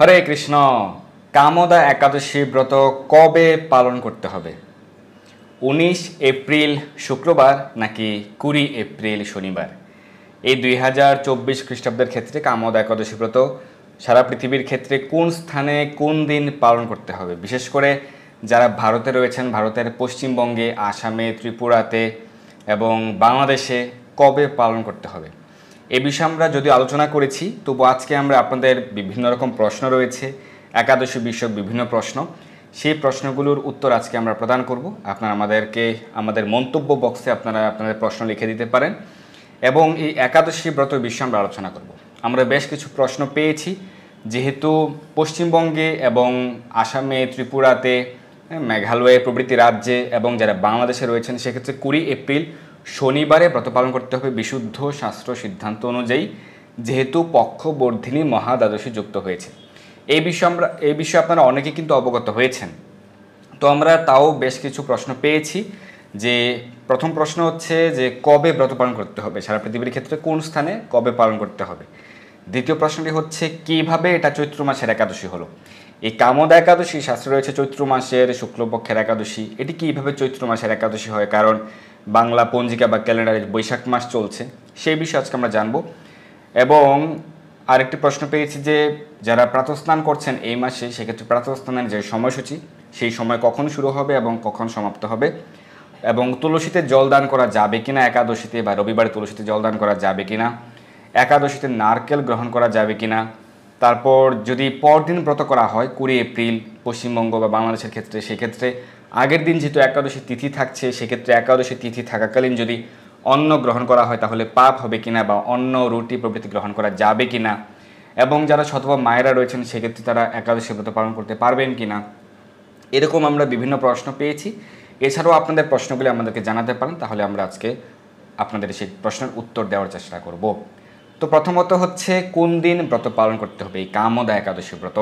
হরে কৃষ্ণ কামদা একাদশী ব্রত কবে পালন করতে হবে উনিশ এপ্রিল শুক্রবার নাকি কুড়ি এপ্রিল শনিবার এই দুই হাজার চব্বিশ খ্রিস্টাব্দের ক্ষেত্রে কামদা একাদশী ব্রত সারা পৃথিবীর ক্ষেত্রে কোন স্থানে কোন দিন পালন করতে হবে বিশেষ করে যারা ভারতে রয়েছেন ভারতের পশ্চিমবঙ্গে আসামে ত্রিপুরাতে এবং বাংলাদেশে কবে পালন করতে হবে এ বিষয়ে আমরা যদি আলোচনা করেছি তবু আজকে আমরা আপনাদের বিভিন্ন রকম প্রশ্ন রয়েছে একাদশী বিষয়ক বিভিন্ন প্রশ্ন সেই প্রশ্নগুলোর উত্তর আজকে আমরা প্রদান করব আপনারা আমাদেরকে আমাদের মন্তব্য বক্সে আপনারা আপনাদের প্রশ্ন লিখে দিতে পারেন এবং এই একাদশী ব্রত বিষয়ে আমরা আলোচনা করব আমরা বেশ কিছু প্রশ্ন পেয়েছি যেহেতু পশ্চিমবঙ্গে এবং আসামে ত্রিপুরাতে মেঘালয়ে প্রভৃতি রাজ্যে এবং যারা বাংলাদেশে রয়েছেন সেক্ষেত্রে কুড়ি এপ্রিল শনিবারে ব্রত পালন করতে হবে বিশুদ্ধ শাস্ত্র সিদ্ধান্ত অনুযায়ী যেহেতু পক্ষ বর্ধিনী মহাদ্বাদশী যুক্ত হয়েছে এই বিষয়ে আমরা এই বিষয়ে আপনারা অনেকে কিন্তু অবগত হয়েছেন তো আমরা তাও বেশ কিছু প্রশ্ন পেয়েছি যে প্রথম প্রশ্ন হচ্ছে যে কবে ব্রত পালন করতে হবে সারা পৃথিবীর ক্ষেত্রে কোন স্থানে কবে পালন করতে হবে দ্বিতীয় প্রশ্নটি হচ্ছে কিভাবে এটা চৈত্র মাসের একাদশী হলো এই কামদ একাদশী শাস্ত্র রয়েছে চৈত্র মাসের শুক্লপক্ষের একাদশী এটি কিভাবে চৈত্র মাসের একাদশী হয় কারণ বাংলা পঞ্জিকা বা ক্যালেন্ডারে বৈশাখ মাস চলছে সেই বিষয়ে আজকে আমরা জানব এবং আরেকটি প্রশ্ন পেয়েছি যে যারা প্রাতস্নান করছেন এই মাসে সেক্ষেত্রে প্রাতস্নানের যে সময়সূচি সেই সময় কখন শুরু হবে এবং কখন সমাপ্ত হবে এবং তুলসীতে জলদান করা যাবে কিনা একাদশীতে বা রবিবারে তুলসীতে জলদান করা যাবে কিনা একাদশীতে নারকেল গ্রহণ করা যাবে কিনা তারপর যদি পরদিন ব্রত করা হয় কুড়ি এপ্রিল পশ্চিমবঙ্গ বা বাংলাদেশের ক্ষেত্রে সেক্ষেত্রে আগের দিন যেহেতু একাদশী তিথি থাকছে সেক্ষেত্রে একাদশী তিথি থাকাকালীন যদি অন্ন গ্রহণ করা হয় তাহলে পাপ হবে কিনা বা অন্ন রুটি প্রভৃতি গ্রহণ করা যাবে কিনা এবং যারা শতভাব মায়েরা রয়েছেন সেক্ষেত্রে তারা একাদশী ব্রত পালন করতে পারবেন কিনা এরকম আমরা বিভিন্ন প্রশ্ন পেয়েছি এছাড়াও আপনাদের প্রশ্নগুলি আমাদেরকে জানাতে পারেন তাহলে আমরা আজকে আপনাদের সেই প্রশ্নের উত্তর দেওয়ার চেষ্টা করব তো প্রথমত হচ্ছে কোন দিন ব্রত পালন করতে হবে এই কামদা একাদশী ব্রত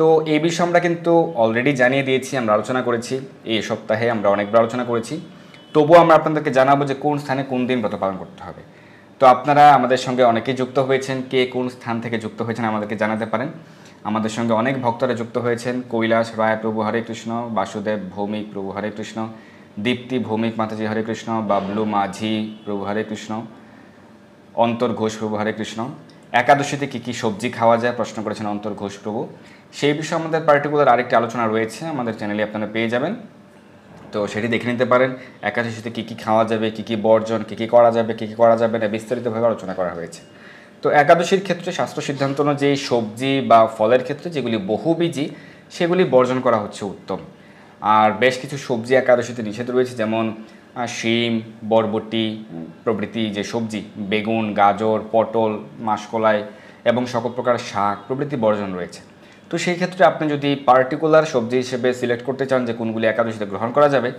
তো এই বিষয়ে আমরা কিন্তু অলরেডি জানিয়ে দিয়েছি আমরা আলোচনা করেছি এই সপ্তাহে আমরা অনেকবার আলোচনা করেছি তবুও আমরা আপনাদেরকে জানাবো যে কোন স্থানে কোন দিন ব্রত পালন করতে হবে তো আপনারা আমাদের সঙ্গে অনেকেই যুক্ত হয়েছেন কে কোন স্থান থেকে যুক্ত হয়েছেন আমাদেরকে জানাতে পারেন আমাদের সঙ্গে অনেক ভক্তরা যুক্ত হয়েছেন কৈলাস রায় প্রভু হরে কৃষ্ণ বাসুদেব ভৌমিক প্রভু হরে কৃষ্ণ দীপ্তি ভৌমিক মাতাজি হরে কৃষ্ণ বাবলু মাঝি প্রভু হরে কৃষ্ণ অন্তর ঘোষ প্রভু হরে কৃষ্ণ একাদশীতে কী কী সবজি খাওয়া যায় প্রশ্ন করেছেন অন্তর ঘোষ প্রভু সেই বিষয়ে আমাদের পার্টিকুলার আরেকটি আলোচনা রয়েছে আমাদের চ্যানেলে আপনারা পেয়ে যাবেন তো সেটি দেখে নিতে পারেন একাশি শিশুতে কী কী খাওয়া যাবে কী কী বর্জন কী কী করা যাবে কী কী করা যাবে না বিস্তারিতভাবে আলোচনা করা হয়েছে তো একাদশীর ক্ষেত্রে স্বাস্থ্য সিদ্ধান্ত অনুযায়ী সবজি বা ফলের ক্ষেত্রে যেগুলি বহু বীজি সেগুলি বর্জন করা হচ্ছে উত্তম আর বেশ কিছু সবজি একাদশীতে নিষেধ রয়েছে যেমন শিম বরবটি প্রভৃতি যে সবজি বেগুন গাজর পটল মাসকলাই এবং সকল প্রকার শাক প্রভৃতি বর্জন রয়েছে তো সেই ক্ষেত্রে আপনি যদি পার্টিকুলার সবজি হিসেবে সিলেক্ট করতে চান যে কোনগুলি একাদশীতে গ্রহণ করা যাবে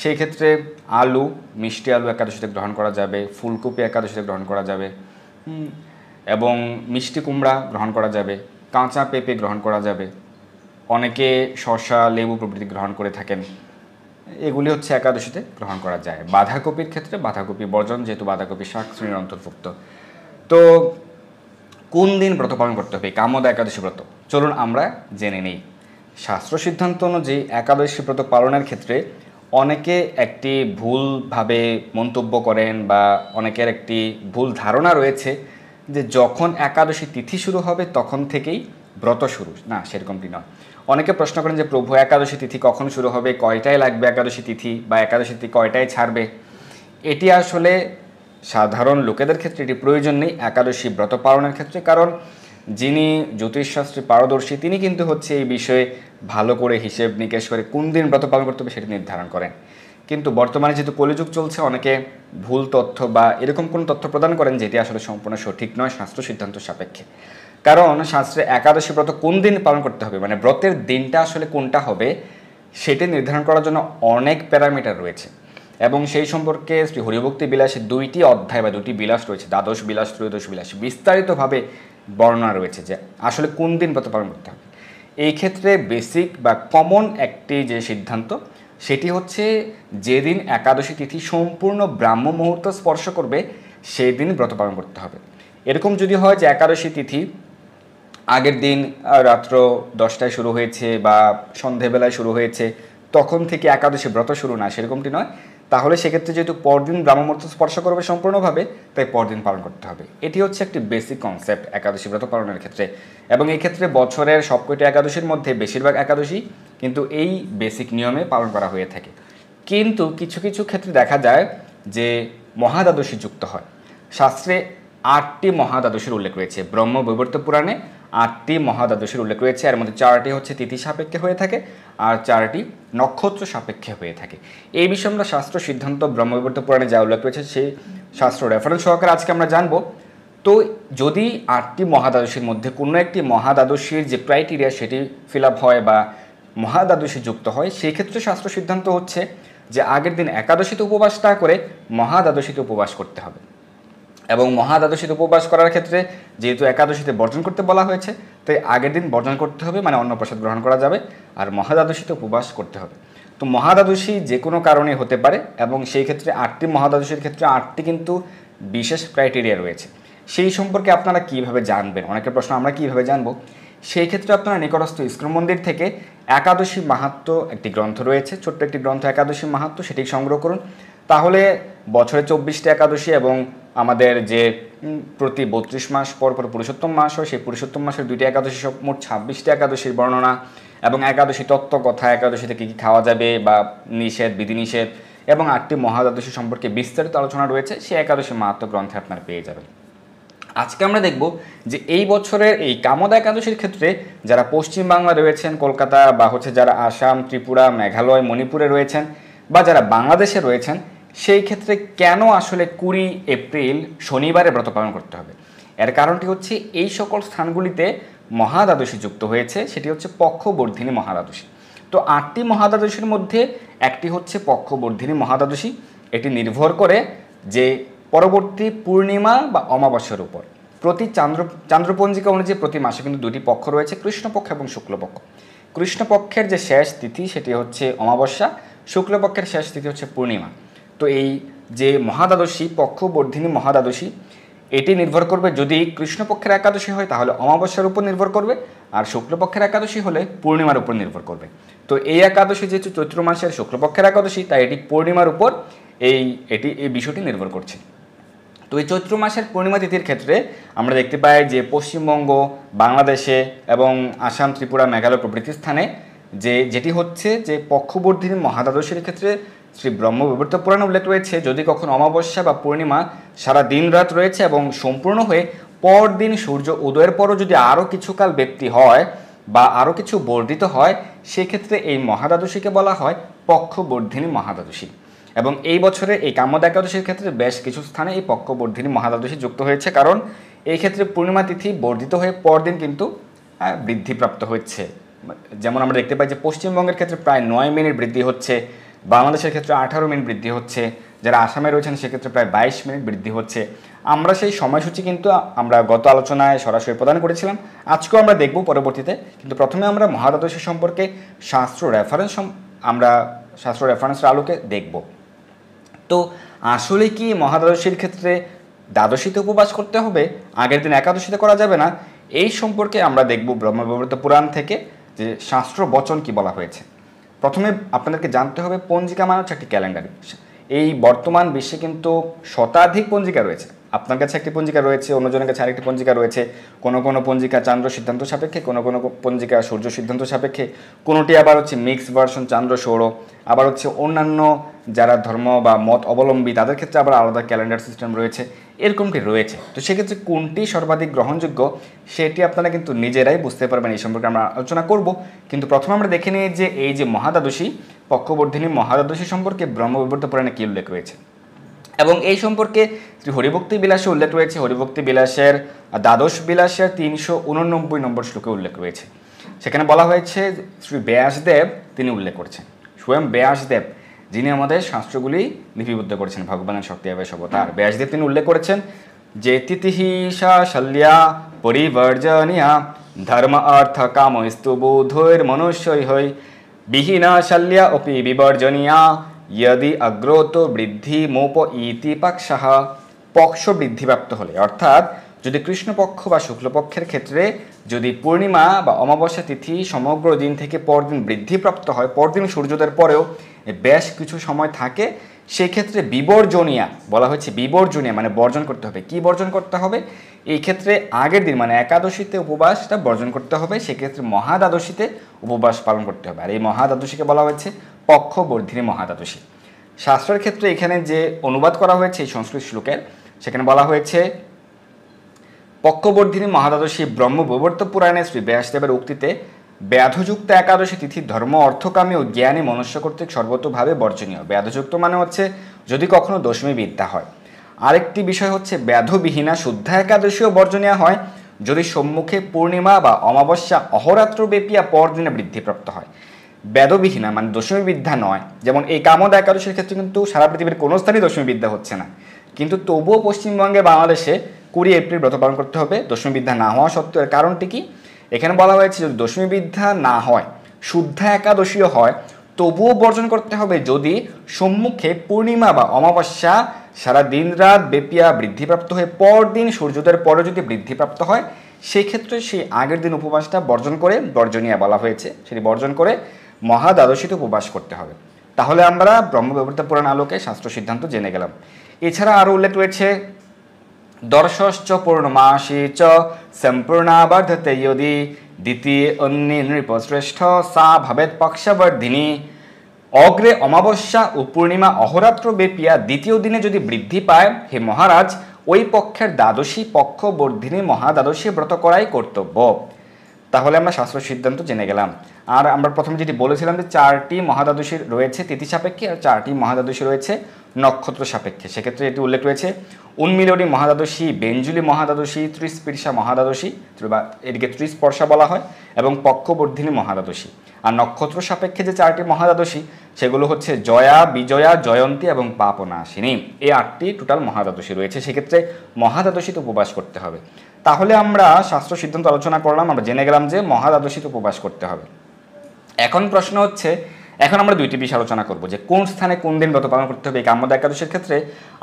সেই ক্ষেত্রে আলু মিষ্টি আলু একাদশীতে গ্রহণ করা যাবে ফুলকপি একাদশীতে গ্রহণ করা যাবে এবং মিষ্টি কুমড়া গ্রহণ করা যাবে কাঁচা পেঁপে গ্রহণ করা যাবে অনেকে শসা লেবু প্রভৃতি গ্রহণ করে থাকেন এগুলি হচ্ছে একাদশীতে গ্রহণ করা যায় বাঁধাকপির ক্ষেত্রে বাঁধাকপি বর্জন যেহেতু বাঁধাকপি শাক শ্রেণীর অন্তর্ভুক্ত তো কোন দিন ব্রত পালন করতে হবে কামদা একাদশী ব্রত চলুন আমরা জেনে নিই শাস্ত্র সিদ্ধান্ত অনুযায়ী একাদশী ব্রত পালনের ক্ষেত্রে অনেকে একটি ভুলভাবে মন্তব্য করেন বা অনেকের একটি ভুল ধারণা রয়েছে যে যখন একাদশী তিথি শুরু হবে তখন থেকেই ব্রত শুরু না সেরকমটি নয় অনেকে প্রশ্ন করেন যে প্রভু একাদশী তিথি কখন শুরু হবে কয়টায় লাগবে একাদশী তিথি বা একাদশী তিথি কয়টায় ছাড়বে এটি আসলে সাধারণ লোকেদের ক্ষেত্রে এটি প্রয়োজন নেই একাদশী ব্রত পালনের ক্ষেত্রে কারণ যিনি জ্যোতিষশাস্ত্রে পারদর্শী তিনি কিন্তু হচ্ছে এই বিষয়ে ভালো করে হিসেব নিকেশ করে কোন দিন ব্রত পালন করতে হবে সেটি নির্ধারণ করেন কিন্তু বর্তমানে যেহেতু কলিযুগ চলছে অনেকে ভুল তথ্য বা এরকম কোনো তথ্য প্রদান করেন যেটি আসলে সম্পূর্ণ সঠিক নয় শাস্ত্র সিদ্ধান্ত সাপেক্ষে কারণ শাস্ত্রে একাদশী ব্রত কোন দিন পালন করতে হবে মানে ব্রতের দিনটা আসলে কোনটা হবে সেটি নির্ধারণ করার জন্য অনেক প্যারামিটার রয়েছে এবং সেই সম্পর্কে শ্রী হরিভক্তি বিলাসে দুইটি অধ্যায় বা দুটি বিলাস রয়েছে দ্বাদশ বিলাস ত্রয়োদশ বিলাস বিস্তারিতভাবে বর্ণনা রয়েছে যে আসলে কোন দিন ব্রত পালন করতে হবে এই ক্ষেত্রে বেসিক বা কমন একটি যে সিদ্ধান্ত সেটি হচ্ছে যেদিন একাদশী তিথি সম্পূর্ণ ব্রাহ্ম মুহূর্ত স্পর্শ করবে সেই দিন ব্রত পালন করতে হবে এরকম যদি হয় যে একাদশী তিথি আগের দিন রাত্র দশটায় শুরু হয়েছে বা সন্ধেবেলায় শুরু হয়েছে তখন থেকে একাদশী ব্রত শুরু না সেরকমটি নয় তাহলে সেক্ষেত্রে যেহেতু পরদিন ব্রাহ্মমূর্ত স্পর্শ করবে সম্পূর্ণভাবে তাই পরদিন পালন করতে হবে এটি হচ্ছে একটি বেসিক কনসেপ্ট একাদশী ব্রত পালনের ক্ষেত্রে এবং এই ক্ষেত্রে বছরের সবকটি একাদশীর মধ্যে বেশিরভাগ একাদশী কিন্তু এই বেসিক নিয়মে পালন করা হয়ে থাকে কিন্তু কিছু কিছু ক্ষেত্রে দেখা যায় যে মহাদ্বাদশী যুক্ত হয় শাস্ত্রে আটটি মহাদ্বাদশীর উল্লেখ রয়েছে ব্রহ্ম বৈবর্ত পুরাণে আটটি মহাদ্বাদশীর উল্লেখ রয়েছে এর মধ্যে চারটি হচ্ছে তিথি সাপেক্ষে হয়ে থাকে আর চারটি নক্ষত্র সাপেক্ষে হয়ে থাকে এই বিষয়ে আমরা শাস্ত্র সিদ্ধান্ত ব্রহ্মবিবর্ত পুরাণে যা উল্লেখ রয়েছে সেই শাস্ত্র রেফারেন্স সহকারে আজকে আমরা জানবো তো যদি আটটি মহাদ্বাদশীর মধ্যে কোনো একটি মহাদ্বাদশীর যে ক্রাইটেরিয়া সেটি ফিল হয় বা মহাদ্বাদশী যুক্ত হয় সেই ক্ষেত্রে শাস্ত্র সিদ্ধান্ত হচ্ছে যে আগের দিন একাদশীতে উপবাস না করে মহাদ্বাদশীতে উপবাস করতে হবে এবং মহাদ্বাদশীতে উপবাস করার ক্ষেত্রে যেহেতু একাদশীতে বর্জন করতে বলা হয়েছে তাই আগের দিন বর্জন করতে হবে মানে অন্নপ্রসাদ গ্রহণ করা যাবে আর মহাদ্বাদশীতে উপবাস করতে হবে তো মহাদ্বাদশী যে কোনো কারণে হতে পারে এবং সেই ক্ষেত্রে আটটি মহাদ্বাদশীর ক্ষেত্রে আটটি কিন্তু বিশেষ ক্রাইটেরিয়া রয়েছে সেই সম্পর্কে আপনারা কিভাবে জানবেন অনেকের প্রশ্ন আমরা কিভাবে জানব সেই ক্ষেত্রে আপনারা নিকটস্থ ইস্কন মন্দির থেকে একাদশী মাহাত্ম একটি গ্রন্থ রয়েছে ছোট্ট একটি গ্রন্থ একাদশী মাহাত্ম সেটি সংগ্রহ করুন তাহলে বছরে চব্বিশটি একাদশী এবং আমাদের যে প্রতি বত্রিশ মাস পর পর পুরুষোত্তম মাস হয় সেই পুরুষোত্তম মাসের দুইটি একাদশী সব মোট ছাব্বিশটি একাদশীর বর্ণনা এবং একাদশী তত্ত্ব কথা একাদশীতে কী কী খাওয়া যাবে বা নিষেধ বিধিনিষেধ এবং আটটি মহাদ্বাদশী সম্পর্কে বিস্তারিত আলোচনা রয়েছে সেই একাদশী মাহাত্ম গ্রন্থে আপনার পেয়ে যাবেন আজকে আমরা দেখব যে এই বছরের এই কামদা একাদশীর ক্ষেত্রে যারা পশ্চিমবাংলা রয়েছেন কলকাতা বা হচ্ছে যারা আসাম ত্রিপুরা মেঘালয় মণিপুরে রয়েছেন বা যারা বাংলাদেশে রয়েছেন সেই ক্ষেত্রে কেন আসলে কুড়ি এপ্রিল শনিবারে ব্রত পালন করতে হবে এর কারণটি হচ্ছে এই সকল স্থানগুলিতে মহাদ্বাদশী যুক্ত হয়েছে সেটি হচ্ছে পক্ষবর্ধিনী মহাদ্বাদশী তো আটটি মহাদ্বাদশীর মধ্যে একটি হচ্ছে পক্ষবর্ধিনী মহাদ্বাদশী এটি নির্ভর করে যে পরবর্তী পূর্ণিমা বা অমাবস্যার উপর প্রতি চান্দ্র চান্দ্রপঞ্জিকা অনুযায়ী প্রতি মাসে কিন্তু দুটি পক্ষ রয়েছে কৃষ্ণপক্ষ এবং শুক্লপক্ষ কৃষ্ণপক্ষের যে শেষ তিথি সেটি হচ্ছে অমাবস্যা শুক্লপক্ষের শেষ তিথি হচ্ছে পূর্ণিমা তো এই যে মহাদ্বাদশী পক্ষবর্ধিনী মহাদ্বাদশী এটি নির্ভর করবে যদি কৃষ্ণপক্ষের একাদশী হয় তাহলে অমাবস্যার উপর নির্ভর করবে আর শুক্লপক্ষের একাদশী হলে পূর্ণিমার উপর নির্ভর করবে তো এই একাদশী যেহেতু চৈত্র মাসের শুক্লপক্ষের একাদশী তাই এটি পূর্ণিমার উপর এই এটি এই বিষয়টি নির্ভর করছে তো এই চৈত্র মাসের পূর্ণিমা তিথির ক্ষেত্রে আমরা দেখতে পাই যে পশ্চিমবঙ্গ বাংলাদেশে এবং আসাম ত্রিপুরা মেঘালয় প্রভৃতি স্থানে যে যেটি হচ্ছে যে পক্ষবর্ধিনী মহাদ্বাদশীর ক্ষেত্রে শ্রী ব্রহ্মবিবর্ত পুরাণে উল্লেখ রয়েছে যদি কখনো অমাবস্যা বা পূর্ণিমা সারা দিন রাত রয়েছে এবং সম্পূর্ণ হয়ে পরদিন সূর্য উদয়ের পরও যদি আরও কিছুকাল ব্যক্তি হয় বা আরও কিছু বর্ধিত হয় সেক্ষেত্রে এই মহাদ্বাদশীকে বলা হয় পক্ষবর্ধিনী মহাদ্বাদশী এবং এই বছরে এই কামদ একাদশীর ক্ষেত্রে বেশ কিছু স্থানে এই পক্ষবর্ধিনী মহাদ্বাদশী যুক্ত হয়েছে কারণ এই ক্ষেত্রে পূর্ণিমা তিথি বর্ধিত হয়ে পরদিন কিন্তু বৃদ্ধিপ্রাপ্ত হচ্ছে যেমন আমরা দেখতে পাই যে পশ্চিমবঙ্গের ক্ষেত্রে প্রায় নয় মিনিট বৃদ্ধি হচ্ছে বাংলাদেশের ক্ষেত্রে আঠারো মিনিট বৃদ্ধি হচ্ছে যারা আসামে রয়েছেন সেক্ষেত্রে প্রায় বাইশ মিনিট বৃদ্ধি হচ্ছে আমরা সেই সময়সূচি কিন্তু আমরা গত আলোচনায় সরাসরি প্রদান করেছিলাম আজকেও আমরা দেখব পরবর্তীতে কিন্তু প্রথমে আমরা মহারাদশী সম্পর্কে শাস্ত্র রেফারেন্স আমরা শাস্ত্র রেফারেন্সের আলোকে দেখব তো আসলে কি মহাদশীর ক্ষেত্রে দ্বাদশীতে উপবাস করতে হবে আগের দিন একাদশীতে করা যাবে না এই সম্পর্কে আমরা দেখব ব্রহ্মবিবৃত পুরাণ থেকে যে শাস্ত্র বচন কি বলা হয়েছে প্রথমে আপনাদেরকে জানতে হবে পঞ্জিকা মানে হচ্ছে একটি ক্যালেন্ডার এই বর্তমান বিশ্বে কিন্তু শতাধিক পঞ্জিকা রয়েছে আপনার কাছে একটি পঞ্জিকা রয়েছে অন্যজনের কাছে আরেকটি পঞ্জিকা রয়েছে কোনো কোনো পঞ্জিকা চান্দ্র সিদ্ধান্ত সাপেক্ষে কোনো কোনো পঞ্জিকা সূর্য সিদ্ধান্ত সাপেক্ষে কোনোটি আবার হচ্ছে মিক্স ভার্সন চান্দ্র সৌর আবার হচ্ছে অন্যান্য যারা ধর্ম বা মত অবলম্বী তাদের ক্ষেত্রে আবার আলাদা ক্যালেন্ডার সিস্টেম রয়েছে এরকমটি রয়েছে তো সেক্ষেত্রে কোনটি সর্বাধিক গ্রহণযোগ্য সেটি আপনারা কিন্তু নিজেরাই বুঝতে পারবেন এই সম্পর্কে আমরা আলোচনা করব কিন্তু প্রথমে আমরা দেখে নিই যে এই যে মহাদাদশী পক্ষবর্ধিনী মহাদাদশী সম্পর্কে ব্রহ্মবিবর্ত পুরাণে কী উল্লেখ রয়েছে এবং এই সম্পর্কে শ্রী হরিভক্তি বিলাসে উল্লেখ রয়েছে হরিভক্তি বিলাসের দ্বাদশ বিলাসের তিনশো উননব্বই নম্বর শ্লোকে উল্লেখ রয়েছে সেখানে বলা হয়েছে শ্রী ব্যাসদেব তিনি উল্লেখ করছেন স্বয়ং ব্যাসদেব যিনি আমাদের শাস্ত্রগুলি লিপিবদ্ধ করেছেন ভগবানের শক্তি সভ্যতা আর ব্যাসদেব তিনি উল্লেখ করেছেন যে তিতিহিসা শাল্যা পরিবর্জনিয়া ধর্ম অর্থ কাম স্তু মনুষ্যই হই বিহীনা শল্যা অপি বিবর্জনিয়া যদি অগ্রত বৃদ্ধি মোপ ইতি পাকসাহ পক্ষ বৃদ্ধিপ্রাপ্ত হলে অর্থাৎ যদি কৃষ্ণপক্ষ বা শুক্লপক্ষের ক্ষেত্রে যদি পূর্ণিমা বা অমাবস্যা তিথি সমগ্র দিন থেকে পরদিন বৃদ্ধিপ্রাপ্ত হয় পরদিন সূর্যোদয়ের পরেও বেশ কিছু সময় থাকে সেক্ষেত্রে বিবর্জনিয়া বলা হয়েছে বিবর্জনিয়া মানে বর্জন করতে হবে কি বর্জন করতে হবে এই ক্ষেত্রে আগের দিন মানে একাদশীতে উপবাসটা বর্জন করতে হবে সেক্ষেত্রে মহাদ্বাদশীতে উপবাস পালন করতে হবে আর এই মহাদ্বাদশীকে বলা হয়েছে পক্ষবর্ধিনী মহাদশী শাস্ত্রের ক্ষেত্রে এখানে যে অনুবাদ করা হয়েছে এই সংস্কৃত শ্লোকের সেখানে বলা হয়েছে পক্ষবর্ধিনী মহাদাদশী ব্রহ্মবর্ত পুরাণে শ্রী ব্যাসদেবের উক্তিতে ব্যাধযুক্ত একাদশী তিথি ধর্ম অর্থকামী ও জ্ঞানী মনুষ্য কর্তৃক সর্বতভাবে বর্জনীয় ব্যাধযুক্ত মানে হচ্ছে যদি কখনো দশমী বিদ্যা হয় আরেকটি বিষয় হচ্ছে ব্যাধবিহীনা শুদ্ধা একাদশীও বর্জনীয় হয় যদি সম্মুখে পূর্ণিমা বা অমাবস্যা অহরাত্রব্যাপী পরদিনে বৃদ্ধিপ্রাপ্ত হয় বেদবিহীনা মানে দশমী বিদ্যা নয় যেমন এই কামদা একাদশীর ক্ষেত্রে কিন্তু সারা পৃথিবীর কোনো স্থানেই দশমী বিদ্যা হচ্ছে না কিন্তু তবুও পশ্চিমবঙ্গে বাংলাদেশে কুড়ি এপ্রিল ব্রত পালন করতে হবে দশমী বিদ্যা না হওয়া সত্ত্বেও এর কারণটি কি এখানে বলা হয়েছে যদি দশমী বিদ্যা না হয় শুদ্ধা একাদশীও হয় তবুও বর্জন করতে হবে যদি সম্মুখে পূর্ণিমা বা অমাবস্যা সারা দিন রাত বেপিয়া বৃদ্ধিপ্রাপ্ত হয়ে পরদিন সূর্যোদয়ের পরে যদি বৃদ্ধিপ্রাপ্ত হয় সেই ক্ষেত্রে সেই আগের দিন উপবাসটা বর্জন করে বর্জনীয়া বলা হয়েছে সেটি বর্জন করে মহাদ্বাদশীতে উপবাস করতে হবে তাহলে আমরা ব্রহ্মব্যবহৃত পুরাণ আলোকে শাস্ত্র সিদ্ধান্ত জেনে গেলাম এছাড়া আরও উল্লেখ রয়েছে দর্শশ্চ পূর্ণমাসি চ সম্পূর্ণাবর্ধতে যদি দ্বিতীয় অন্যী নৃপশ্রেষ্ঠ সা ভবেত পক্ষবর্ধিনী অগ্রে অমাবস্যা ও পূর্ণিমা অহরাত্র বেপিয়া দ্বিতীয় দিনে যদি বৃদ্ধি পায় হে মহারাজ ওই পক্ষের দ্বাদশী পক্ষবর্ধিনী মহাদ্বাদশী ব্রত করাই কর্তব্য তাহলে আমরা শাস্ত্র সিদ্ধান্ত জেনে গেলাম আর আমরা প্রথমে যেটি বলেছিলাম যে চারটি মহাদ্বাদশী রয়েছে তিথি সাপেক্ষে আর চারটি মহাদ্বাদশী রয়েছে নক্ষত্র সাপেক্ষে সেক্ষেত্রে এটি উল্লেখ রয়েছে উন্মিলনী মহাদ্বাদশী বেঞ্জুলি মহাদ্বাদশী ত্রিস্পীর্ষা মহাদ্বাদশী বা এটিকে ত্রিস্পর্শা বলা হয় এবং পক্ষবর্ধিনী মহাদ্বাদশী আর নক্ষত্র সাপেক্ষে যে চারটি মহাদ্বাদশী সেগুলো হচ্ছে জয়া বিজয়া জয়ন্তী এবং পাপনাশিনী এই আটটি টোটাল মহাদ্বাদশী রয়েছে সেক্ষেত্রে মহাদ্বাদশীতে উপবাস করতে হবে তাহলে আমরা শাস্ত্র সিদ্ধান্ত আলোচনা করলাম আমরা জেনে গেলাম যে মহাদ্বাদশীতে উপবাস করতে হবে এখন প্রশ্ন হচ্ছে এখন আমরা দুইটি বিষয় আলোচনা করব যে কোন স্থানে কোন দিন ব্রত পালন করতে হবে এই কাম্যদা একাদশীর ক্ষেত্রে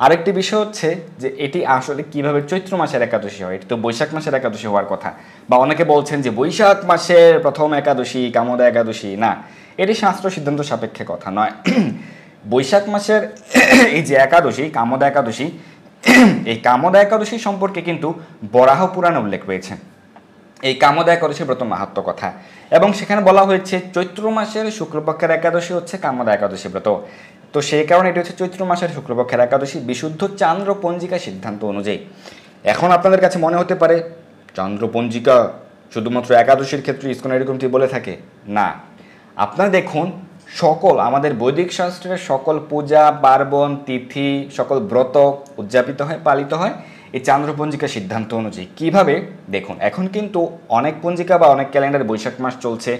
আরেকটি বিষয় হচ্ছে যে এটি আসলে কিভাবে চৈত্র মাসের একাদশী হয় এটি তো বৈশাখ মাসের একাদশী হওয়ার কথা বা অনেকে বলছেন যে বৈশাখ মাসের প্রথম একাদশী কামদা একাদশী না এটি শাস্ত্র সিদ্ধান্ত সাপেক্ষে কথা নয় বৈশাখ মাসের এই যে একাদশী কামদা একাদশী এই কামদা একাদশী সম্পর্কে কিন্তু বরাহ পুরাণে উল্লেখ রয়েছে এই কামদায় করেছে ব্রত মাহাত্ম কথা এবং সেখানে বলা হয়েছে চৈত্র মাসের শুক্লপক্ষের একাদশী হচ্ছে কামদা একাদশী ব্রত তো সেই কারণে এটি হচ্ছে চৈত্র মাসের শুক্লপক্ষের একাদশী বিশুদ্ধ চান্দ্র পঞ্জিকা সিদ্ধান্ত অনুযায়ী এখন আপনাদের কাছে মনে হতে পারে চান্দ্র পঞ্জিকা শুধুমাত্র একাদশীর ক্ষেত্রে ইস্কন এরকমটি বলে থাকে না আপনারা দেখুন সকল আমাদের বৈদিক শাস্ত্রের সকল পূজা পার্বণ তিথি সকল ব্রত উদযাপিত হয় পালিত হয় এই পঞ্জিকা সিদ্ধান্ত অনুযায়ী কিভাবে দেখুন এখন কিন্তু অনেক পঞ্জিকা বা অনেক ক্যালেন্ডারে বৈশাখ মাস চলছে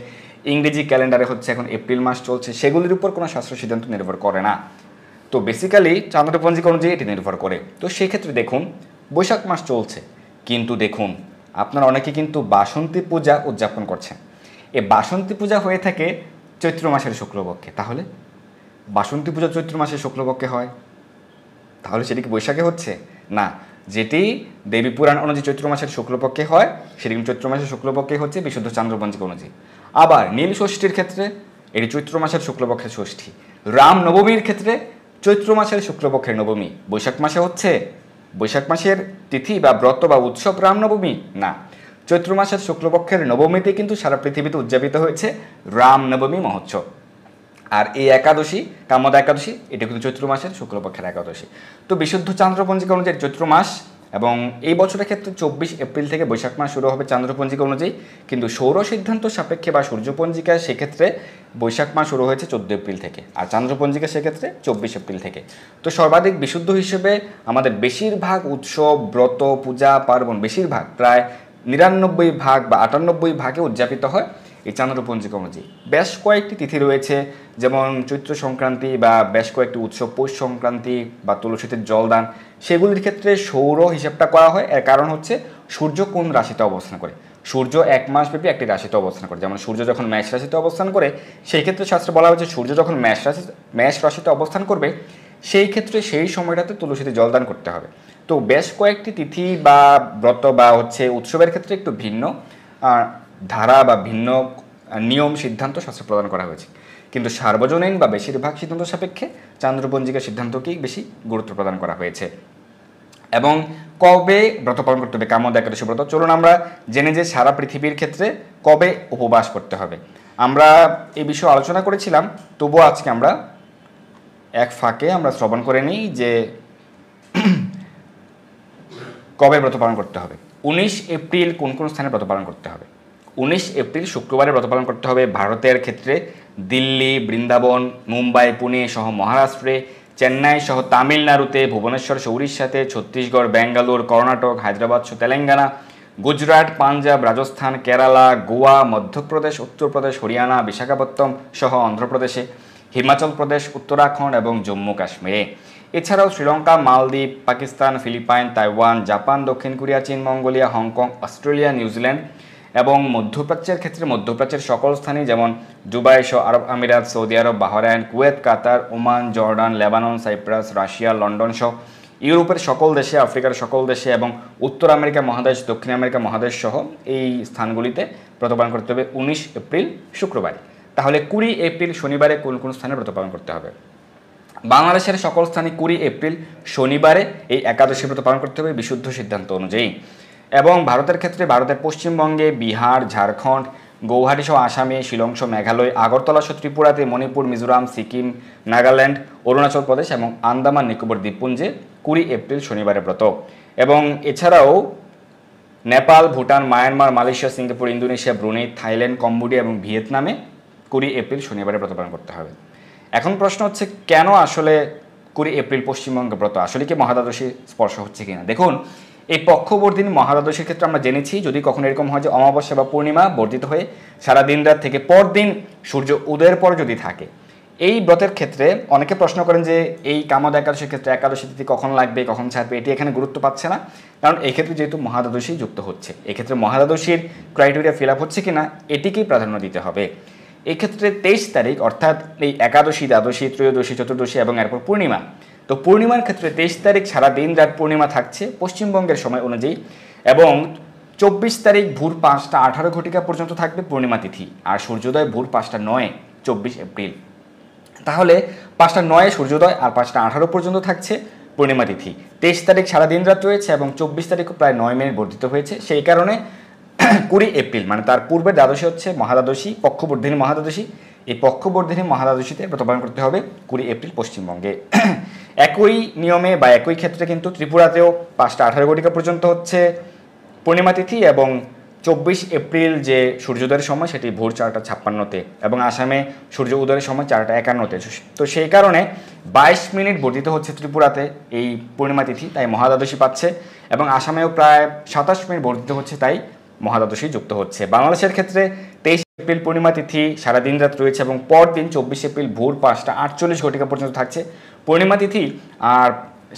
ইংরেজি ক্যালেন্ডারে হচ্ছে এখন এপ্রিল মাস চলছে সেগুলির উপর কোনো শাস্ত্র সিদ্ধান্ত নির্ভর করে না তো বেসিক্যালি চান্দ্রপঞ্জিকা অনুযায়ী এটি নির্ভর করে তো সেক্ষেত্রে দেখুন বৈশাখ মাস চলছে কিন্তু দেখুন আপনার অনেকে কিন্তু বাসন্তী পূজা উদযাপন করছেন এ বাসন্তী পূজা হয়ে থাকে চৈত্র মাসের শুক্লপক্ষে তাহলে বাসন্তী পূজা চৈত্র মাসের শুক্লপক্ষে হয় তাহলে সেটি কি বৈশাখে হচ্ছে না যেটি দেবী পুরাণ অনুযায়ী চৈত্র মাসের শুক্লপক্ষে হয় সেটি চৈত্র মাসের শুক্লপক্ষে হচ্ছে বিশুদ্ধ চান্দ্রপঞ্জিক অনুযায়ী আবার নীল ষষ্ঠীর ক্ষেত্রে এটি চৈত্র মাসের শুক্লপক্ষের ষষ্ঠী রাম নবমীর ক্ষেত্রে চৈত্র মাসের শুক্লপক্ষের নবমী বৈশাখ মাসে হচ্ছে বৈশাখ মাসের তিথি বা ব্রত বা উৎসব রাম নবমী না চৈত্র মাসের শুক্লপক্ষের নবমীতে কিন্তু সারা পৃথিবীতে উদযাপিত হয়েছে রাম নবমী মহোৎসব আর এই একাদশী কামদা একাদশী এটা কিন্তু চৈত্র মাসের শুক্লপক্ষের একাদশী তো বিশুদ্ধ চান্দ্রপঞ্জিকা অনুযায়ী চৈত্র মাস এবং এই বছরের ক্ষেত্রে চব্বিশ এপ্রিল থেকে বৈশাখ মাস শুরু হবে চান্দ্রপঞ্জিকা অনুযায়ী কিন্তু সৌর সিদ্ধান্ত সাপেক্ষে বা সূর্যপঞ্জিকা সেক্ষেত্রে বৈশাখ মাস শুরু হয়েছে চোদ্দো এপ্রিল থেকে আর চান্দ্রপঞ্জিকা সেক্ষেত্রে চব্বিশ এপ্রিল থেকে তো সর্বাধিক বিশুদ্ধ হিসেবে আমাদের বেশিরভাগ উৎসব ব্রত পূজা পার্বণ বেশিরভাগ প্রায় নিরানব্বই ভাগ বা আটানব্বই ভাগে উদযাপিত হয় এই চান্দ্রপঞ্জি অনুযায়ী বেশ কয়েকটি তিথি রয়েছে যেমন চৈত্র সংক্রান্তি বা বেশ কয়েকটি উৎসব পৌষ সংক্রান্তি বা তুলসীতে জলদান সেগুলির ক্ষেত্রে সৌর হিসাবটা করা হয় এর কারণ হচ্ছে সূর্য কোন রাশিতে অবস্থান করে সূর্য এক মাস ব্যাপী একটি রাশিতে অবস্থান করে যেমন সূর্য যখন ম্যাশ রাশিতে অবস্থান করে সেই ক্ষেত্রে শাস্ত্রে বলা হয়েছে সূর্য যখন ম্যাশ রাশি ম্যাশ রাশিতে অবস্থান করবে সেই ক্ষেত্রে সেই সময়টাতে তুলসীতে জলদান করতে হবে তো বেশ কয়েকটি তিথি বা ব্রত বা হচ্ছে উৎসবের ক্ষেত্রে একটু ভিন্ন ধারা বা ভিন্ন নিয়ম সিদ্ধান্ত শাস্ত্র প্রদান করা হয়েছে কিন্তু সার্বজনীন বা বেশিরভাগ সিদ্ধান্ত সাপেক্ষে চান্দ্রপঞ্জিকা সিদ্ধান্তকেই বেশি গুরুত্ব প্রদান করা হয়েছে এবং কবে ব্রত পালন করতে হবে কামদ একাদশী ব্রত চলুন আমরা জেনে যে সারা পৃথিবীর ক্ষেত্রে কবে উপবাস করতে হবে আমরা এই বিষয়ে আলোচনা করেছিলাম তবুও আজকে আমরা এক ফাঁকে আমরা শ্রবণ করে নিই যে কবে ব্রত পালন করতে হবে উনিশ এপ্রিল কোন কোন স্থানে ব্রত পালন করতে হবে উনিশ এপ্রিল শুক্রবারে ব্রত পালন করতে হবে ভারতের ক্ষেত্রে দিল্লি বৃন্দাবন মুম্বাই পুনে সহ মহারাষ্ট্রে চেন্নাই সহ তামিলনাড়ুতে ভুবনেশ্বর সহ উড়িষ্যাতে ছত্তিশগড় ব্যাঙ্গালোর কর্ণাটক হায়দ্রাবাদ সহ তেলেঙ্গানা গুজরাট পাঞ্জাব রাজস্থান কেরালা গোয়া মধ্যপ্রদেশ উত্তরপ্রদেশ হরিয়ানা বিশাখাপত্তম সহ অন্ধ্রপ্রদেশে হিমাচল প্রদেশ উত্তরাখণ্ড এবং জম্মু কাশ্মীরে এছাড়াও শ্রীলঙ্কা মালদ্বীপ পাকিস্তান ফিলিপাইন তাইওয়ান জাপান দক্ষিণ কোরিয়া চীন মঙ্গোলিয়া হংকং অস্ট্রেলিয়া নিউজিল্যান্ড এবং মধ্যপ্রাচ্যের ক্ষেত্রে মধ্যপ্রাচ্যের সকল স্থানে যেমন দুবাই সহ আরব আমিরাত সৌদি আরব Bahrain Kuwait Qatar Oman Jordan Lebanon Cyprus Russia London সহ ইউরোপের সকল দেশে আফ্রিকার সকল দেশে এবং উত্তর আমেরিকা মহাদেশ দক্ষিণ আমেরিকা মহাদেশ সহ এই স্থানগুলিতে ব্রতপালন করতে হবে উনিশ এপ্রিল শুক্রবারে তাহলে কুড়ি এপ্রিল শনিবারে কোন কোন স্থানে ব্রতপালন করতে হবে বাংলাদেশের সকল স্থানে কুড়ি এপ্রিল শনিবারে এই একাদশী ব্রত পালন করতে হবে বিশুদ্ধ সিদ্ধান্ত অনুযায়ী এবং ভারতের ক্ষেত্রে ভারতের পশ্চিমবঙ্গে বিহার ঝাড়খণ্ড গৌহাটি সহ আসামে শিলংস মেঘালয় আগরতলা সহ ত্রিপুরাতে মণিপুর মিজোরাম সিকিম নাগাল্যান্ড অরুণাচল প্রদেশ এবং আন্দামান নিকোবর দ্বীপপুঞ্জে কুড়ি এপ্রিল শনিবারে ব্রত এবং এছাড়াও Nepal Bhutan Myanmar Malaysia Singapore Indonesia Brunei Thailand Cambodia এবং ভিয়েতনামে কুড়ি এপ্রিল শনিবারে ব্রত পালন করতে হবে এখন প্রশ্ন হচ্ছে কেন আসলে কুড়ি এপ্রিল পশ্চিমবঙ্গে ব্রত আসলে কি মহাদাদশী স্পর্শ হচ্ছে কিনা দেখুন এই পক্ষবর্ধিন মহাদশের ক্ষেত্রে আমরা জেনেছি যদি কখনো এরকম হয় যে অমাবস্যা বা পূর্ণিমা বর্ধিত হয়ে সারা দিন রাত থেকে পরদিন সূর্য উদয়ের পর যদি থাকে এই ব্রতের ক্ষেত্রে অনেকে প্রশ্ন করেন যে এই কামদ একাদশের ক্ষেত্রে একাদশী তিথি কখন লাগবে কখন ছাড়বে এটি এখানে গুরুত্ব পাচ্ছে না কারণ এক্ষেত্রে যেহেতু মহাদাদশী যুক্ত হচ্ছে এক্ষেত্রে মহাদাদশীর ক্রাইটেরিয়া ফিল আপ হচ্ছে কিনা এটিকেই প্রাধান্য দিতে হবে এক্ষেত্রে তেইশ তারিখ অর্থাৎ এই একাদশী দ্বাদশী ত্রয়োদশী চতুর্দশী এবং এরপর পূর্ণিমা তো পূর্ণিমার ক্ষেত্রে তেইশ তারিখ সারা দিন রাত পূর্ণিমা থাকছে পশ্চিমবঙ্গের সময় অনুযায়ী এবং চব্বিশ তারিখ ভোর পাঁচটা আঠারো ঘটিকা পর্যন্ত থাকবে পূর্ণিমা তিথি আর সূর্যোদয় ভোর পাঁচটা নয় চব্বিশ এপ্রিল তাহলে পাঁচটা নয় সূর্যোদয় আর পাঁচটা আঠারো পর্যন্ত থাকছে পূর্ণিমা তিথি তেইশ তারিখ সারা দিন রাত রয়েছে এবং চব্বিশ তারিখও প্রায় নয় মিনিট বর্ধিত হয়েছে সেই কারণে কুড়ি এপ্রিল মানে তার পূর্বে দ্বাদশী হচ্ছে মহাদ্বাদশী পক্ষবর্ধিনী মহাদ্বাদশী এই পক্ষবর্ধিনী মহাদ্বাদশীতে ব্রতপালন করতে হবে কুড়ি এপ্রিল পশ্চিমবঙ্গে একই নিয়মে বা একই ক্ষেত্রে কিন্তু ত্রিপুরাতেও পাঁচটা আঠারো ঘটিকা পর্যন্ত হচ্ছে পূর্ণিমা তিথি এবং চব্বিশ এপ্রিল যে সূর্যোদয়ের সময় সেটি ভোর চারটা ছাপ্পান্নতে এবং আসামে সূর্য উদয়ের সময় চারটা একান্নতে তো সেই কারণে বাইশ মিনিট বর্ধিত হচ্ছে ত্রিপুরাতে এই পূর্ণিমা তিথি তাই মহাদ্বাদশী পাচ্ছে এবং আসামেও প্রায় সাতাশ মিনিট বর্ধিত হচ্ছে তাই মহাদ্বাদশী যুক্ত হচ্ছে বাংলাদেশের ক্ষেত্রে তেইশ এপ্রিল পূর্ণিমা তিথি সারাদিন রাত রয়েছে এবং পরদিন চব্বিশ এপ্রিল ভোর পাঁচটা আটচল্লিশ ঘটিকা পর্যন্ত থাকছে পূর্ণিমা তিথি আর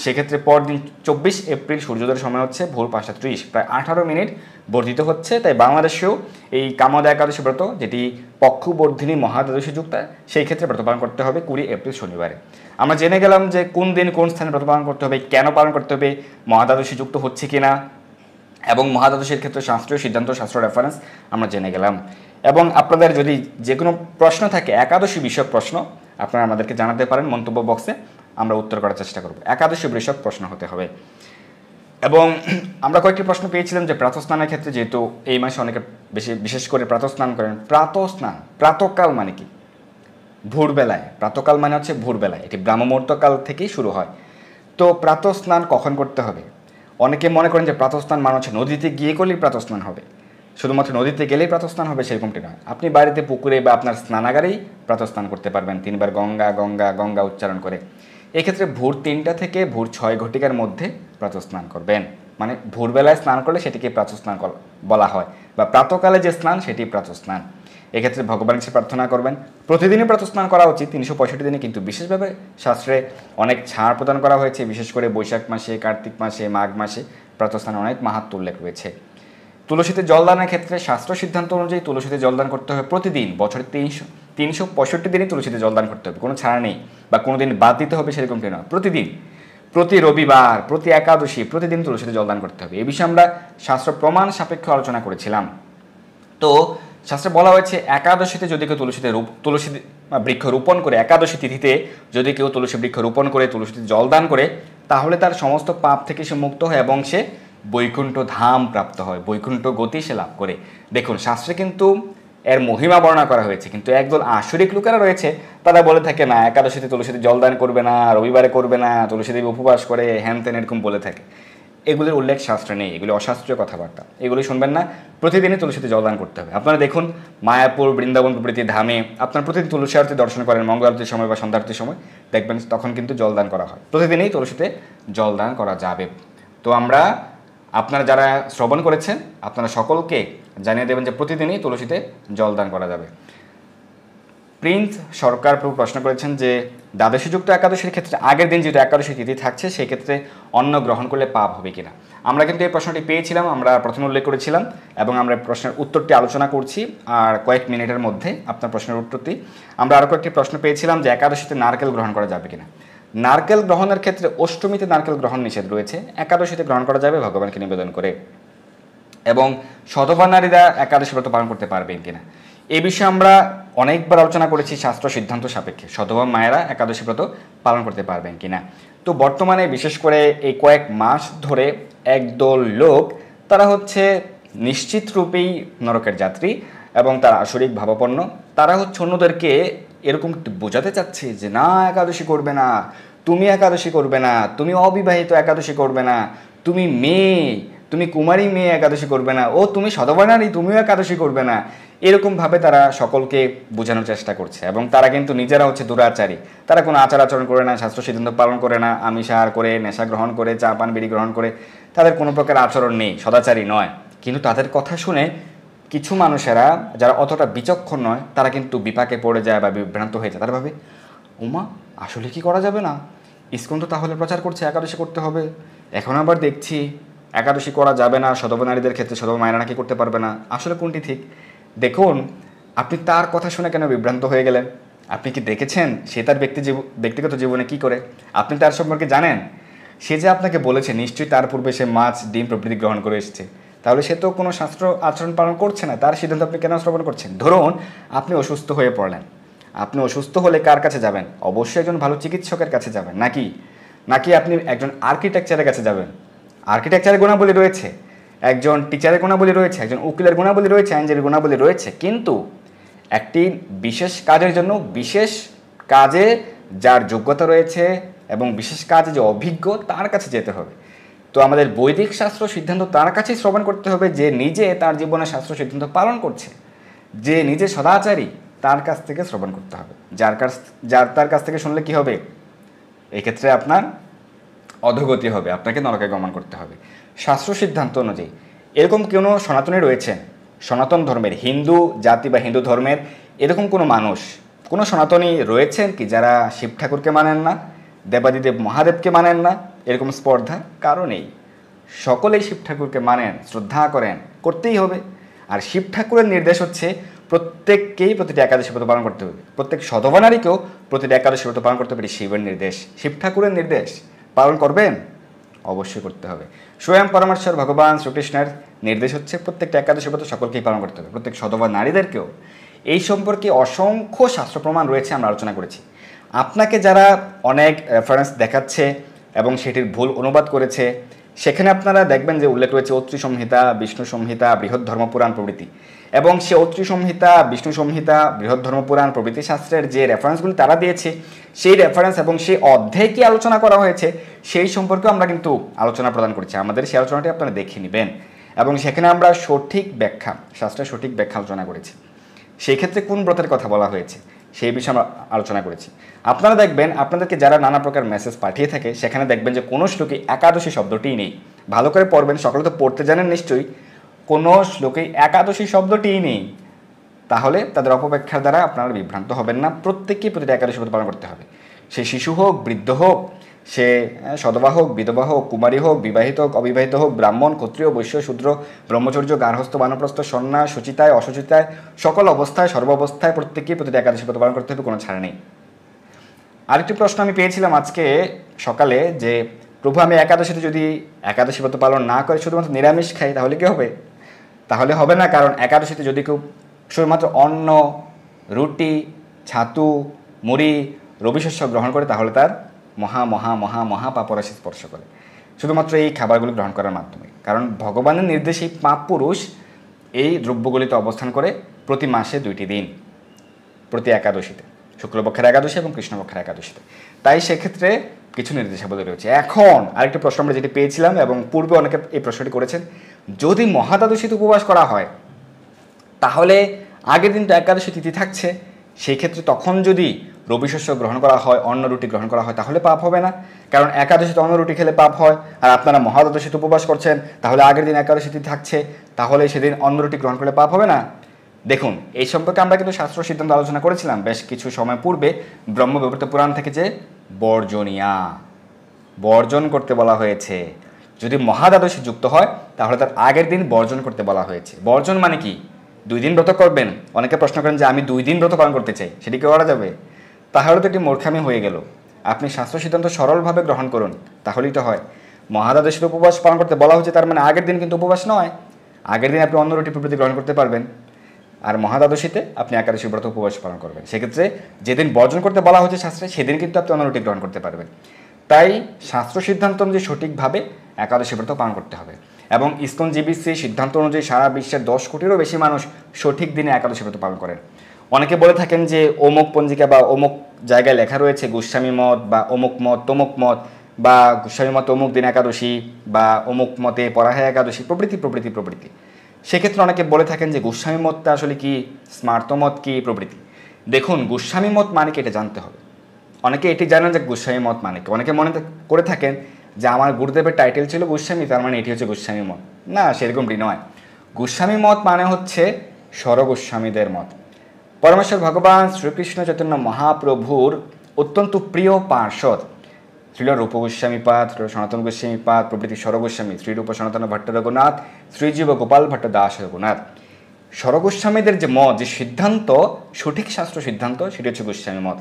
সেক্ষেত্রে পরদিন চব্বিশ এপ্রিল সূর্যোদয়ের সময় হচ্ছে ভোর পাঁচটা ত্রিশ প্রায় আঠারো মিনিট বর্ধিত হচ্ছে তাই বাংলাদেশেও এই কামদা একাদশী ব্রত যেটি পক্ষবর্ধিনী মহাদ্বাদশী যুক্ত সেই ক্ষেত্রে ব্রত পালন করতে হবে কুড়ি এপ্রিল শনিবারে আমরা জেনে গেলাম যে কোন দিন কোন স্থানে ব্রত পালন করতে হবে কেন পালন করতে হবে মহাদ্বাদশী যুক্ত হচ্ছে কি না এবং মহাদ্বাদশীর ক্ষেত্রে শাস্ত্রীয় সিদ্ধান্ত শাস্ত্র রেফারেন্স আমরা জেনে গেলাম এবং আপনাদের যদি যে কোনো প্রশ্ন থাকে একাদশী বিষয়ক প্রশ্ন আপনারা আমাদেরকে জানাতে পারেন মন্তব্য বক্সে আমরা উত্তর করার চেষ্টা করব একাদশী বৃষক প্রশ্ন হতে হবে এবং আমরা কয়েকটি প্রশ্ন পেয়েছিলাম যে প্রাতস্নানের ক্ষেত্রে যেহেতু এই মাসে অনেকে বেশি বিশেষ করে প্রাতস্নান করেন প্রাতস্নান প্রাতকাল মানে কি ভোরবেলায় প্রাতকাল মানে হচ্ছে ভোরবেলায় এটি ব্রাহ্মমূর্তকাল থেকেই শুরু হয় তো প্রাতস্নান কখন করতে হবে অনেকে মনে করেন যে প্রাতস্নান মানে হচ্ছে নদীতে গিয়ে করলেই প্রাতস্নান হবে শুধুমাত্র নদীতে গেলেই প্রাতস্থান হবে সেরকমটি নয় আপনি বাড়িতে পুকুরে বা আপনার স্নানাগারেই প্রাতস্থান করতে পারবেন তিনবার গঙ্গা গঙ্গা গঙ্গা উচ্চারণ করে এক্ষেত্রে ভোর তিনটা থেকে ভোর ছয় ঘটিকার মধ্যে প্রাতস্নান করবেন মানে ভোরবেলায় স্নান করলে সেটিকে প্রাতস্নান বলা হয় বা প্রাতকালে যে স্নান সেটি প্রাতস্নান এক্ষেত্রে ভগবান সে প্রার্থনা করবেন প্রতিদিনই প্রাতস্নান করা উচিত তিনশো পঁয়ষট্টি দিনে কিন্তু বিশেষভাবে শাস্ত্রে অনেক ছাড় প্রদান করা হয়েছে বিশেষ করে বৈশাখ মাসে কার্তিক মাসে মাঘ মাসে প্রাতস্নানে অনেক মাহাত্ম উল্লেখ রয়েছে তুলসীতে জলদানের ক্ষেত্রে শাস্ত্র সিদ্ধান্ত অনুযায়ী তুলসীতে জলদান করতে হবে প্রতিদিন বছরে তিনশো তিনশো পঁয়ষট্টি দিনই তুলসীতে জলদান করতে হবে কোনো ছাড়া নেই বা কোনো দিন বাদ দিতে হবে সেরকম কেন প্রতিদিন প্রতি রবিবার প্রতি একাদশী প্রতিদিন তুলসীতে জলদান করতে হবে এ বিষয়ে আমরা শাস্ত্র প্রমাণ সাপেক্ষ আলোচনা করেছিলাম তো শাস্ত্রে বলা হয়েছে একাদশীতে যদি কেউ তুলসীতে রূপ তুলসী বৃক্ষ রোপণ করে একাদশী তিথিতে যদি কেউ তুলসী বৃক্ষ রোপণ করে তুলসীতে জলদান করে তাহলে তার সমস্ত পাপ থেকে সে মুক্ত হয় এবং সে বৈকুণ্ঠ ধাম প্রাপ্ত হয় বৈকুণ্ঠ গতি সে লাভ করে দেখুন শাস্ত্রে কিন্তু এর মহিমা বর্ণনা করা হয়েছে কিন্তু একদল আসরিক লোকেরা রয়েছে তারা বলে থাকে না একাদশীতে তুলসীতে জলদান করবে না রবিবারে করবে না তুলসী দেবী উপবাস করে হ্যান তেন এরকম বলে থাকে এগুলির উল্লেখ শাস্ত্রে নেই এগুলি অশাস্ত্রীয় কথাবার্তা এগুলি শুনবেন না প্রতিদিনই তুলসীতে জলদান করতে হবে আপনারা দেখুন মায়াপুর বৃন্দাবন প্রভৃতি ধামে আপনার প্রতিদিন তুলসী আরতি দর্শন করেন মঙ্গল আরতির সময় বা সন্ধ্যা আরতির সময় দেখবেন তখন কিন্তু জলদান করা হয় প্রতিদিনই তুলসীতে জলদান করা যাবে তো আমরা আপনারা যারা শ্রবণ করেছেন আপনারা সকলকে জানিয়ে দেবেন যে প্রতিদিনই তুলসীতে জলদান করা যাবে প্রিন্স সরকার প্রভু প্রশ্ন করেছেন যে দ্বাদশীযুক্ত একাদশীর ক্ষেত্রে আগের দিন যেটা একাদশী তিথি থাকছে সেই ক্ষেত্রে অন্ন গ্রহণ করলে পাপ হবে কিনা আমরা কিন্তু এই প্রশ্নটি পেয়েছিলাম আমরা প্রথমে উল্লেখ করেছিলাম এবং আমরা প্রশ্নের উত্তরটি আলোচনা করছি আর কয়েক মিনিটের মধ্যে আপনার প্রশ্নের উত্তরটি আমরা আরও কয়েকটি প্রশ্ন পেয়েছিলাম যে একাদশীতে নারকেল গ্রহণ করা যাবে কিনা নারকেল গ্রহণের ক্ষেত্রে অষ্টমীতে নারকেল গ্রহণ নিষেধ রয়েছে একাদশীতে গ্রহণ করা যাবে ভগবানকে নিবেদন করে এবং সতবা নারীরা একাদশী ব্রত পালন করতে পারবেন কিনা এ বিষয়ে আমরা অনেকবার আলোচনা করেছি শাস্ত্র সিদ্ধান্ত সাপেক্ষে সতবা মায়েরা একাদশী ব্রত পালন করতে পারবেন কিনা তো বর্তমানে বিশেষ করে এই কয়েক মাস ধরে একদল লোক তারা হচ্ছে নিশ্চিত রূপেই নরকের যাত্রী এবং তারা আসরিক ভাবাপন্ন তারা হচ্ছে অন্যদেরকে এরকম বোঝাতে চাচ্ছে যে না একাদশী করবে না তুমি একাদশী করবে না তুমি অবিবাহিত একাদশী করবে না তুমি মেয়ে তুমি কুমারী মেয়ে একাদশী করবে না ও তুমি সদবা নারী তুমিও একাদশী করবে না এরকমভাবে তারা সকলকে বোঝানোর চেষ্টা করছে এবং তারা কিন্তু নিজেরা হচ্ছে দুরাচারী তারা কোনো আচার আচরণ করে না শাস্ত্র সিদ্ধান্ত পালন করে না আমিষাহার করে নেশা গ্রহণ করে চা পান বিড়ি গ্রহণ করে তাদের কোনো প্রকার আচরণ নেই সদাচারী নয় কিন্তু তাদের কথা শুনে কিছু মানুষেরা যারা অতটা বিচক্ষণ নয় তারা কিন্তু বিপাকে পড়ে যায় বা বিভ্রান্ত হয়ে যায় তারা ভাবে উমা আসলে কি করা যাবে না ইস্কন তো তাহলে প্রচার করছে একাদশী করতে হবে এখন আবার দেখছি একাদশী করা যাবে না সদব নারীদের ক্ষেত্রে সদব মায়েরা নাকি করতে পারবে না আসলে কোনটি ঠিক দেখুন আপনি তার কথা শুনে কেন বিভ্রান্ত হয়ে গেলেন আপনি কি দেখেছেন সে তার ব্যক্তি ব্যক্তিগত জীবনে কি করে আপনি তার সম্পর্কে জানেন সে যে আপনাকে বলেছে নিশ্চয়ই তার পূর্বে সে মাছ ডিম প্রভৃতি গ্রহণ করে এসেছে তাহলে সে তো কোনো শাস্ত্র আচরণ পালন করছে না তার সিদ্ধান্ত আপনি কেন শ্রবণ করছেন ধরুন আপনি অসুস্থ হয়ে পড়লেন আপনি অসুস্থ হলে কার কাছে যাবেন অবশ্যই একজন ভালো চিকিৎসকের কাছে যাবেন নাকি নাকি আপনি একজন আর্কিটেকচারের কাছে যাবেন আর্কিটেকচারের গুণাবলী রয়েছে একজন টিচারের গুণাবলী রয়েছে একজন উকিলের গুণাবলী রয়েছে আইনজীবীর গুণাবলী রয়েছে কিন্তু একটি বিশেষ কাজের জন্য বিশেষ কাজে যার যোগ্যতা রয়েছে এবং বিশেষ কাজে যে অভিজ্ঞ তার কাছে যেতে হবে তো আমাদের বৈদিক শাস্ত্র সিদ্ধান্ত তার কাছেই শ্রবণ করতে হবে যে নিজে তার জীবনে শাস্ত্র সিদ্ধান্ত পালন করছে যে নিজে সদাচারী তার কাছ থেকে শ্রবণ করতে হবে যার কাছ যার তার কাছ থেকে শুনলে কি হবে এক্ষেত্রে আপনার অধগতি হবে আপনাকে নরকে গমন করতে হবে শাস্ত্র সিদ্ধান্ত অনুযায়ী এরকম কোনো সনাতনী রয়েছেন সনাতন ধর্মের হিন্দু জাতি বা হিন্দু ধর্মের এরকম কোনো মানুষ কোনো সনাতনী রয়েছেন কি যারা শিব ঠাকুরকে মানেন না দেবাদিদেব মহাদেবকে মানেন না এরকম স্পর্ধা কারো নেই সকলেই শিব ঠাকুরকে মানেন শ্রদ্ধা করেন করতেই হবে আর শিব ঠাকুরের নির্দেশ হচ্ছে প্রত্যেককেই প্রতিটি একাদশী ব্রত পালন করতে হবে প্রত্যেক সধবানারীকেও প্রতিটি একাদশী ব্রত পালন করতে হবে এটি শিবের নির্দেশ শিব ঠাকুরের নির্দেশ পালন করবেন অবশ্যই করতে হবে স্বয়ং পরমেশ্বর ভগবান শ্রীকৃষ্ণের নির্দেশ হচ্ছে প্রত্যেকটা একাদশী ব্রত সকলকেই পালন করতে হবে প্রত্যেক সধবা নারীদেরকেও এই সম্পর্কে অসংখ্য শাস্ত্র প্রমাণ রয়েছে আমরা আলোচনা করেছি আপনাকে যারা অনেক রেফারেন্স দেখাচ্ছে এবং সেটির ভুল অনুবাদ করেছে সেখানে আপনারা দেখবেন যে উল্লেখ রয়েছে অত্রি সংহিতা বিষ্ণু সংহিতা বৃহৎ ধর্মপুরাণ প্রভৃতি এবং সে অত্রি সংহিতা বিষ্ণু সংহিতা বৃহৎ ধর্মপুরাণ প্রভৃতি শাস্ত্রের যে রেফারেন্সগুলি তারা দিয়েছে সেই রেফারেন্স এবং সেই অধ্যায় কী আলোচনা করা হয়েছে সেই সম্পর্কেও আমরা কিন্তু আলোচনা প্রদান করছি আমাদের সেই আলোচনাটি আপনারা দেখে নেবেন এবং সেখানে আমরা সঠিক ব্যাখ্যা শাস্ত্রের সঠিক ব্যাখ্যা আলোচনা করেছি সেই ক্ষেত্রে কোন ব্রতের কথা বলা হয়েছে সেই বিষয়ে আমরা আলোচনা করেছি আপনারা দেখবেন আপনাদেরকে যারা নানা প্রকার মেসেজ পাঠিয়ে থাকে সেখানে দেখবেন যে কোনো শ্লোকে একাদশী শব্দটি নেই ভালো করে পড়বেন সকলে তো পড়তে জানেন নিশ্চয়ই কোনো শ্লোকে একাদশী শব্দটিই নেই তাহলে তাদের অপব্যাখ্যার দ্বারা আপনারা বিভ্রান্ত হবেন না প্রত্যেককেই প্রতিটা একাদশী শব্দ পালন করতে হবে সে শিশু হোক বৃদ্ধ হোক সে সদবাহ হোক বিধবা হোক কুমারী হোক বিবাহিত হোক অবিবাহিত হোক ব্রাহ্মণ ক্ষত্রিয় বৈশ্য শূদ্র ব্রহ্মচর্য গার্হস্থ বানপ্রস্থ সন্ন্যাস সুচিতায় অসুচিতায় সকল অবস্থায় সর্বাবস্থায় প্রত্যেকেই প্রতিটি একাদশী ব্রত পালন করতে হবে কোনো ছাড় নেই আরেকটি প্রশ্ন আমি পেয়েছিলাম আজকে সকালে যে প্রভু আমি একাদশীতে যদি একাদশী ব্রত পালন না করে শুধুমাত্র নিরামিষ খাই তাহলে কি হবে তাহলে হবে না কারণ একাদশীতে যদি কেউ শুধুমাত্র অন্ন রুটি ছাতু মুড়ি রবিশস্য গ্রহণ করে তাহলে তার মহা মহা মহা মহা পাপরাশি স্পর্শ করে শুধুমাত্র এই খাবারগুলি গ্রহণ করার মাধ্যমে কারণ ভগবানের নির্দেশে পাপ পুরুষ এই দ্রব্যগুলিতে অবস্থান করে প্রতি মাসে দুইটি দিন প্রতি একাদশীতে শুক্লপক্ষের একাদশী এবং কৃষ্ণপক্ষের একাদশীতে তাই সেক্ষেত্রে কিছু নির্দেশাবলী রয়েছে এখন আরেকটি প্রশ্ন আমরা যেটি পেয়েছিলাম এবং পূর্বে অনেকে এই প্রশ্নটি করেছেন যদি মহাদাদশীতে উপবাস করা হয় তাহলে আগের দিন তো একাদশী তিথি থাকছে সেই ক্ষেত্রে তখন যদি রবিশস্য গ্রহণ করা হয় অন্য রুটি গ্রহণ করা হয় তাহলে পাপ হবে না কারণ একাদশীতে অন্য রুটি খেলে পাপ হয় আর আপনারা মহাদশীতে উপবাস করছেন তাহলে আগের দিন একাদশীতে থাকছে তাহলে সেদিন অন্য রুটি গ্রহণ করলে পাপ হবে না দেখুন এই সম্পর্কে আমরা কিন্তু শাস্ত্র সিদ্ধান্ত আলোচনা করেছিলাম বেশ কিছু সময় পূর্বে ব্যবহৃত পুরাণ থেকে যে বর্জনিয়া বর্জন করতে বলা হয়েছে যদি মহাদ্বাদশী যুক্ত হয় তাহলে তার আগের দিন বর্জন করতে বলা হয়েছে বর্জন মানে কি দুই দিন ব্রত করবেন অনেকে প্রশ্ন করেন যে আমি দুই দিন ব্রত পালন করতে চাই সেটি কি করা যাবে তাহলে তো এটি মূর্খামি হয়ে গেল আপনি স্বাস্থ্য সিদ্ধান্ত সরলভাবে গ্রহণ করুন তাহলেই তো হয় মহাদাদেশের উপবাস পালন করতে বলা হচ্ছে তার মানে আগের দিন কিন্তু উপবাস নয় আগের দিন আপনি অন্য রুটি প্রভৃতি গ্রহণ করতে পারবেন আর মহাদাদশীতে আপনি একাদশী ব্রত উপবাস পালন করবেন সেক্ষেত্রে যেদিন বর্জন করতে বলা হচ্ছে শাস্ত্রে সেদিন কিন্তু আপনি অন্য রুটি গ্রহণ করতে পারবেন তাই শাস্ত্র সিদ্ধান্ত অনুযায়ী সঠিকভাবে একাদশী ব্রত পালন করতে হবে এবং ইস্কন জিবিসি সিদ্ধান্ত অনুযায়ী সারা বিশ্বের দশ কোটিরও বেশি মানুষ সঠিক দিনে একাদশী ব্রত পালন করেন অনেকে বলে থাকেন যে অমুক পঞ্জিকা বা অমুক জায়গায় লেখা রয়েছে গোস্বামী মত বা অমুক মত তমুক মত বা গোস্বামী মত অমুক দিন একাদশী বা অমুক মতে পরাহায় একাদশী প্রভৃতি প্রভৃতি প্রভৃতি সেক্ষেত্রে অনেকে বলে থাকেন যে গোস্বামী মতটা আসলে কি স্মার্তমত কি প্রভৃতি দেখুন গোস্বামী মত মানে কি এটা জানতে হবে অনেকে এটি জানেন যে গোস্বামী মত মানে কি অনেকে মনে করে থাকেন যে আমার গুরুদেবের টাইটেল ছিল গোস্বামী তার মানে এটি হচ্ছে গোস্বামী মত না সেরকমটি নয় গোস্বামী মত মানে হচ্ছে স্বরগোস্বামীদের মত পরমেশ্বর ভগবান শ্রীকৃষ্ণ চৈতন্য মহাপ্রভুর অত্যন্ত প্রিয় পার্শ্বদ শ্রীল রূপ গোস্বামী পাদ সনাতন গোস্বামী পাদ প্রভৃতি সরগোস্বামী শ্রীরূপ সনাতন ভট্ট রঘুনাথ শ্রীজীব গোপাল ভট্ট দাস রঘুনাথ সরগোস্বামীদের যে মত যে সিদ্ধান্ত সঠিক শাস্ত্র সিদ্ধান্ত সেটি হচ্ছে গোস্বামী মত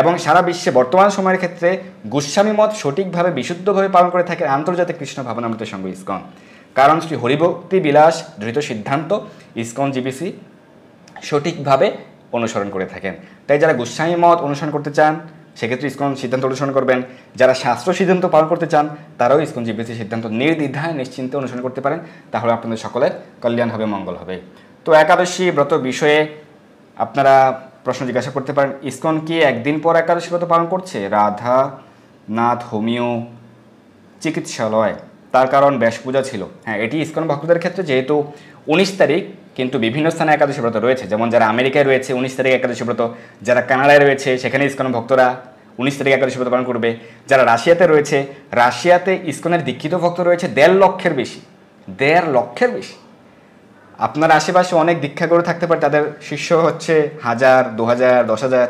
এবং সারা বিশ্বে বর্তমান সময়ের ক্ষেত্রে গোস্বামী মত সঠিকভাবে বিশুদ্ধভাবে পালন করে থাকে আন্তর্জাতিক কৃষ্ণ ভাবনামৃত সঙ্গে ইস্কন কারণ শ্রী হরিভক্তি বিলাস ধৃত সিদ্ধান্ত ইস্কন জিবিসি সঠিকভাবে অনুসরণ করে থাকেন তাই যারা গুস্বামী মত অনুসরণ করতে চান সেক্ষেত্রে ইস্কন সিদ্ধান্ত অনুসরণ করবেন যারা শাস্ত্র সিদ্ধান্ত পালন করতে চান তারাও ইস্কন জিবিসি সিদ্ধান্ত নির্দ্বিধায় নিশ্চিন্তে অনুসরণ করতে পারেন তাহলে আপনাদের সকলের কল্যাণ হবে মঙ্গল হবে তো একাদশী ব্রত বিষয়ে আপনারা প্রশ্ন জিজ্ঞাসা করতে পারেন ইস্কন কি একদিন পর একাদশী ব্রত পালন করছে রাধা নাথ হোমিও চিকিৎসালয় তার কারণ ব্যাস পূজা ছিল হ্যাঁ এটি ইস্কন ভক্তদের ক্ষেত্রে যেহেতু উনিশ তারিখ কিন্তু বিভিন্ন স্থানে একাদশী ব্রত রয়েছে যেমন যারা আমেরিকায় রয়েছে উনিশ তারিখে একাদশী ব্রত যারা কানাডায় রয়েছে সেখানে ইস্কন ভক্তরা উনিশ তারিখে একাদশী ব্রত পালন করবে যারা রাশিয়াতে রয়েছে রাশিয়াতে ইস্কনের দীক্ষিত ভক্ত রয়েছে দেড় লক্ষের বেশি দেড় লক্ষের বেশি আপনার আশেপাশে অনেক দীক্ষা করে থাকতে পারে তাদের শিষ্য হচ্ছে হাজার দু হাজার দশ হাজার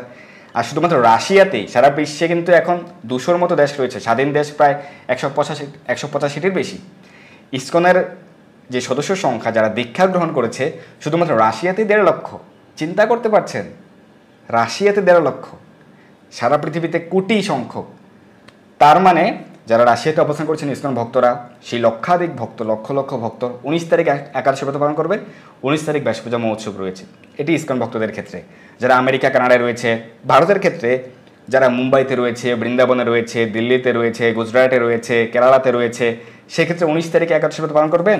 আর শুধুমাত্র রাশিয়াতেই সারা বিশ্বে কিন্তু এখন দুশোর মতো দেশ রয়েছে স্বাধীন দেশ প্রায় একশো পঁচাশি একশো পঁচাশিটির বেশি ইস্কনের যে সদস্য সংখ্যা যারা দীক্ষা গ্রহণ করেছে শুধুমাত্র রাশিয়াতেই দেড় লক্ষ চিন্তা করতে পারছেন রাশিয়াতে দেড় লক্ষ সারা পৃথিবীতে কোটি সংখ্যক তার মানে যারা রাশিয়াতে অবস্থান করছেন ইসলাম ভক্তরা সেই লক্ষাধিক ভক্ত লক্ষ লক্ষ ভক্ত উনিশ তারিখ একাদশী ব্রত পালন করবে উনিশ তারিখ ব্যাস পূজা মহোৎসব রয়েছে এটি ইসকন ভক্তদের ক্ষেত্রে যারা আমেরিকা কানাডায় রয়েছে ভারতের ক্ষেত্রে যারা মুম্বাইতে রয়েছে বৃন্দাবনে রয়েছে দিল্লিতে রয়েছে গুজরাটে রয়েছে কেরালাতে রয়েছে সেক্ষেত্রে উনিশ তারিখে একাদশী ব্রত পালন করবেন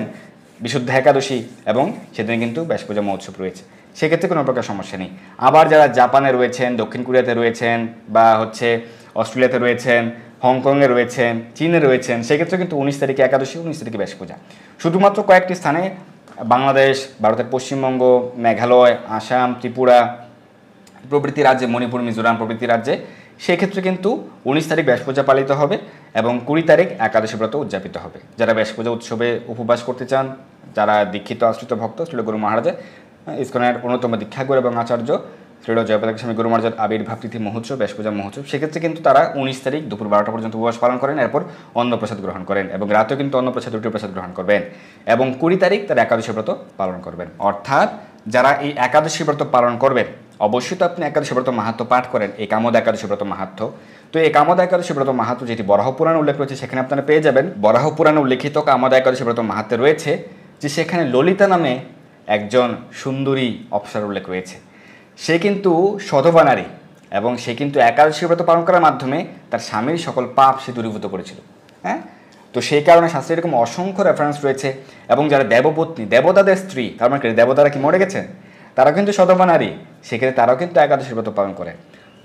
বিশুদ্ধ একাদশী এবং সেদিনে কিন্তু ব্যাসপূজা পূজা মহোৎসব রয়েছে সেক্ষেত্রে কোনো প্রকার সমস্যা নেই আবার যারা জাপানে রয়েছেন দক্ষিণ কোরিয়াতে রয়েছেন বা হচ্ছে অস্ট্রেলিয়াতে রয়েছেন হংকংয়ে রয়েছেন চীনে রয়েছেন সেক্ষেত্রে কিন্তু উনিশ তারিখে একাদশী উনিশ তারিখে ব্যাস পূজা শুধুমাত্র কয়েকটি স্থানে বাংলাদেশ ভারতের পশ্চিমবঙ্গ মেঘালয় আসাম ত্রিপুরা প্রভৃতি রাজ্যে মণিপুর মিজোরাম প্রভৃতি রাজ্যে সেক্ষেত্রে কিন্তু উনিশ তারিখ ব্যাস পূজা পালিত হবে এবং কুড়ি তারিখ একাদশী ব্রত উদযাপিত হবে যারা বেশ পূজা উৎসবে উপবাস করতে চান যারা দীক্ষিত আশ্রিত ভক্ত শ্রীল গুরু মহারাজা ইস্কনের অন্যতম দীক্ষাগুরু এবং আচার্য শ্রীল জয়প্রতাপ স্বামী গুরু মহারাজের আবির্ভাব তিথি মহোৎসব বেশ পূজা মহোৎসব সেক্ষেত্রে কিন্তু তারা উনিশ তারিখ দুপুর বারোটা পর্যন্ত উপবাস পালন করেন এরপর অন্নপ্রসাদ গ্রহণ করেন এবং রাতেও কিন্তু অন্নপ্রসাদ দুটি প্রসাদ গ্রহণ করবেন এবং কুড়ি তারিখ তারা একাদশী ব্রত পালন করবেন অর্থাৎ যারা এই একাদশী ব্রত পালন করবেন অবশ্যই তো আপনি একাদশী ব্রত মাহাত্ম পাঠ করেন এই কামদ একাদশী ব্রত মাহাত্ম তো এই কামদায় কারো শিব্রত মাহাতো যেটি বরাহ পুরাণ উল্লেখ রয়েছে সেখানে আপনারা পেয়ে যাবেন বরাহ পুরাণ উল্লেখিত কামদায় কারো শিব্রত মাহাতে রয়েছে যে সেখানে ললিতা নামে একজন সুন্দরী অপসার উল্লেখ রয়েছে সে কিন্তু সধবা নারী এবং সে কিন্তু একাদশী ব্রত পালন করার মাধ্যমে তার স্বামীর সকল পাপ সে দূরীভূত করেছিল হ্যাঁ তো সেই কারণে শাস্ত্রে এরকম অসংখ্য রেফারেন্স রয়েছে এবং যারা দেবপত্নী দেবতাদের স্ত্রী তার মানে দেবতারা কি মরে গেছেন তারা কিন্তু সধবা নারী সেক্ষেত্রে তারাও কিন্তু একাদশী ব্রত পালন করে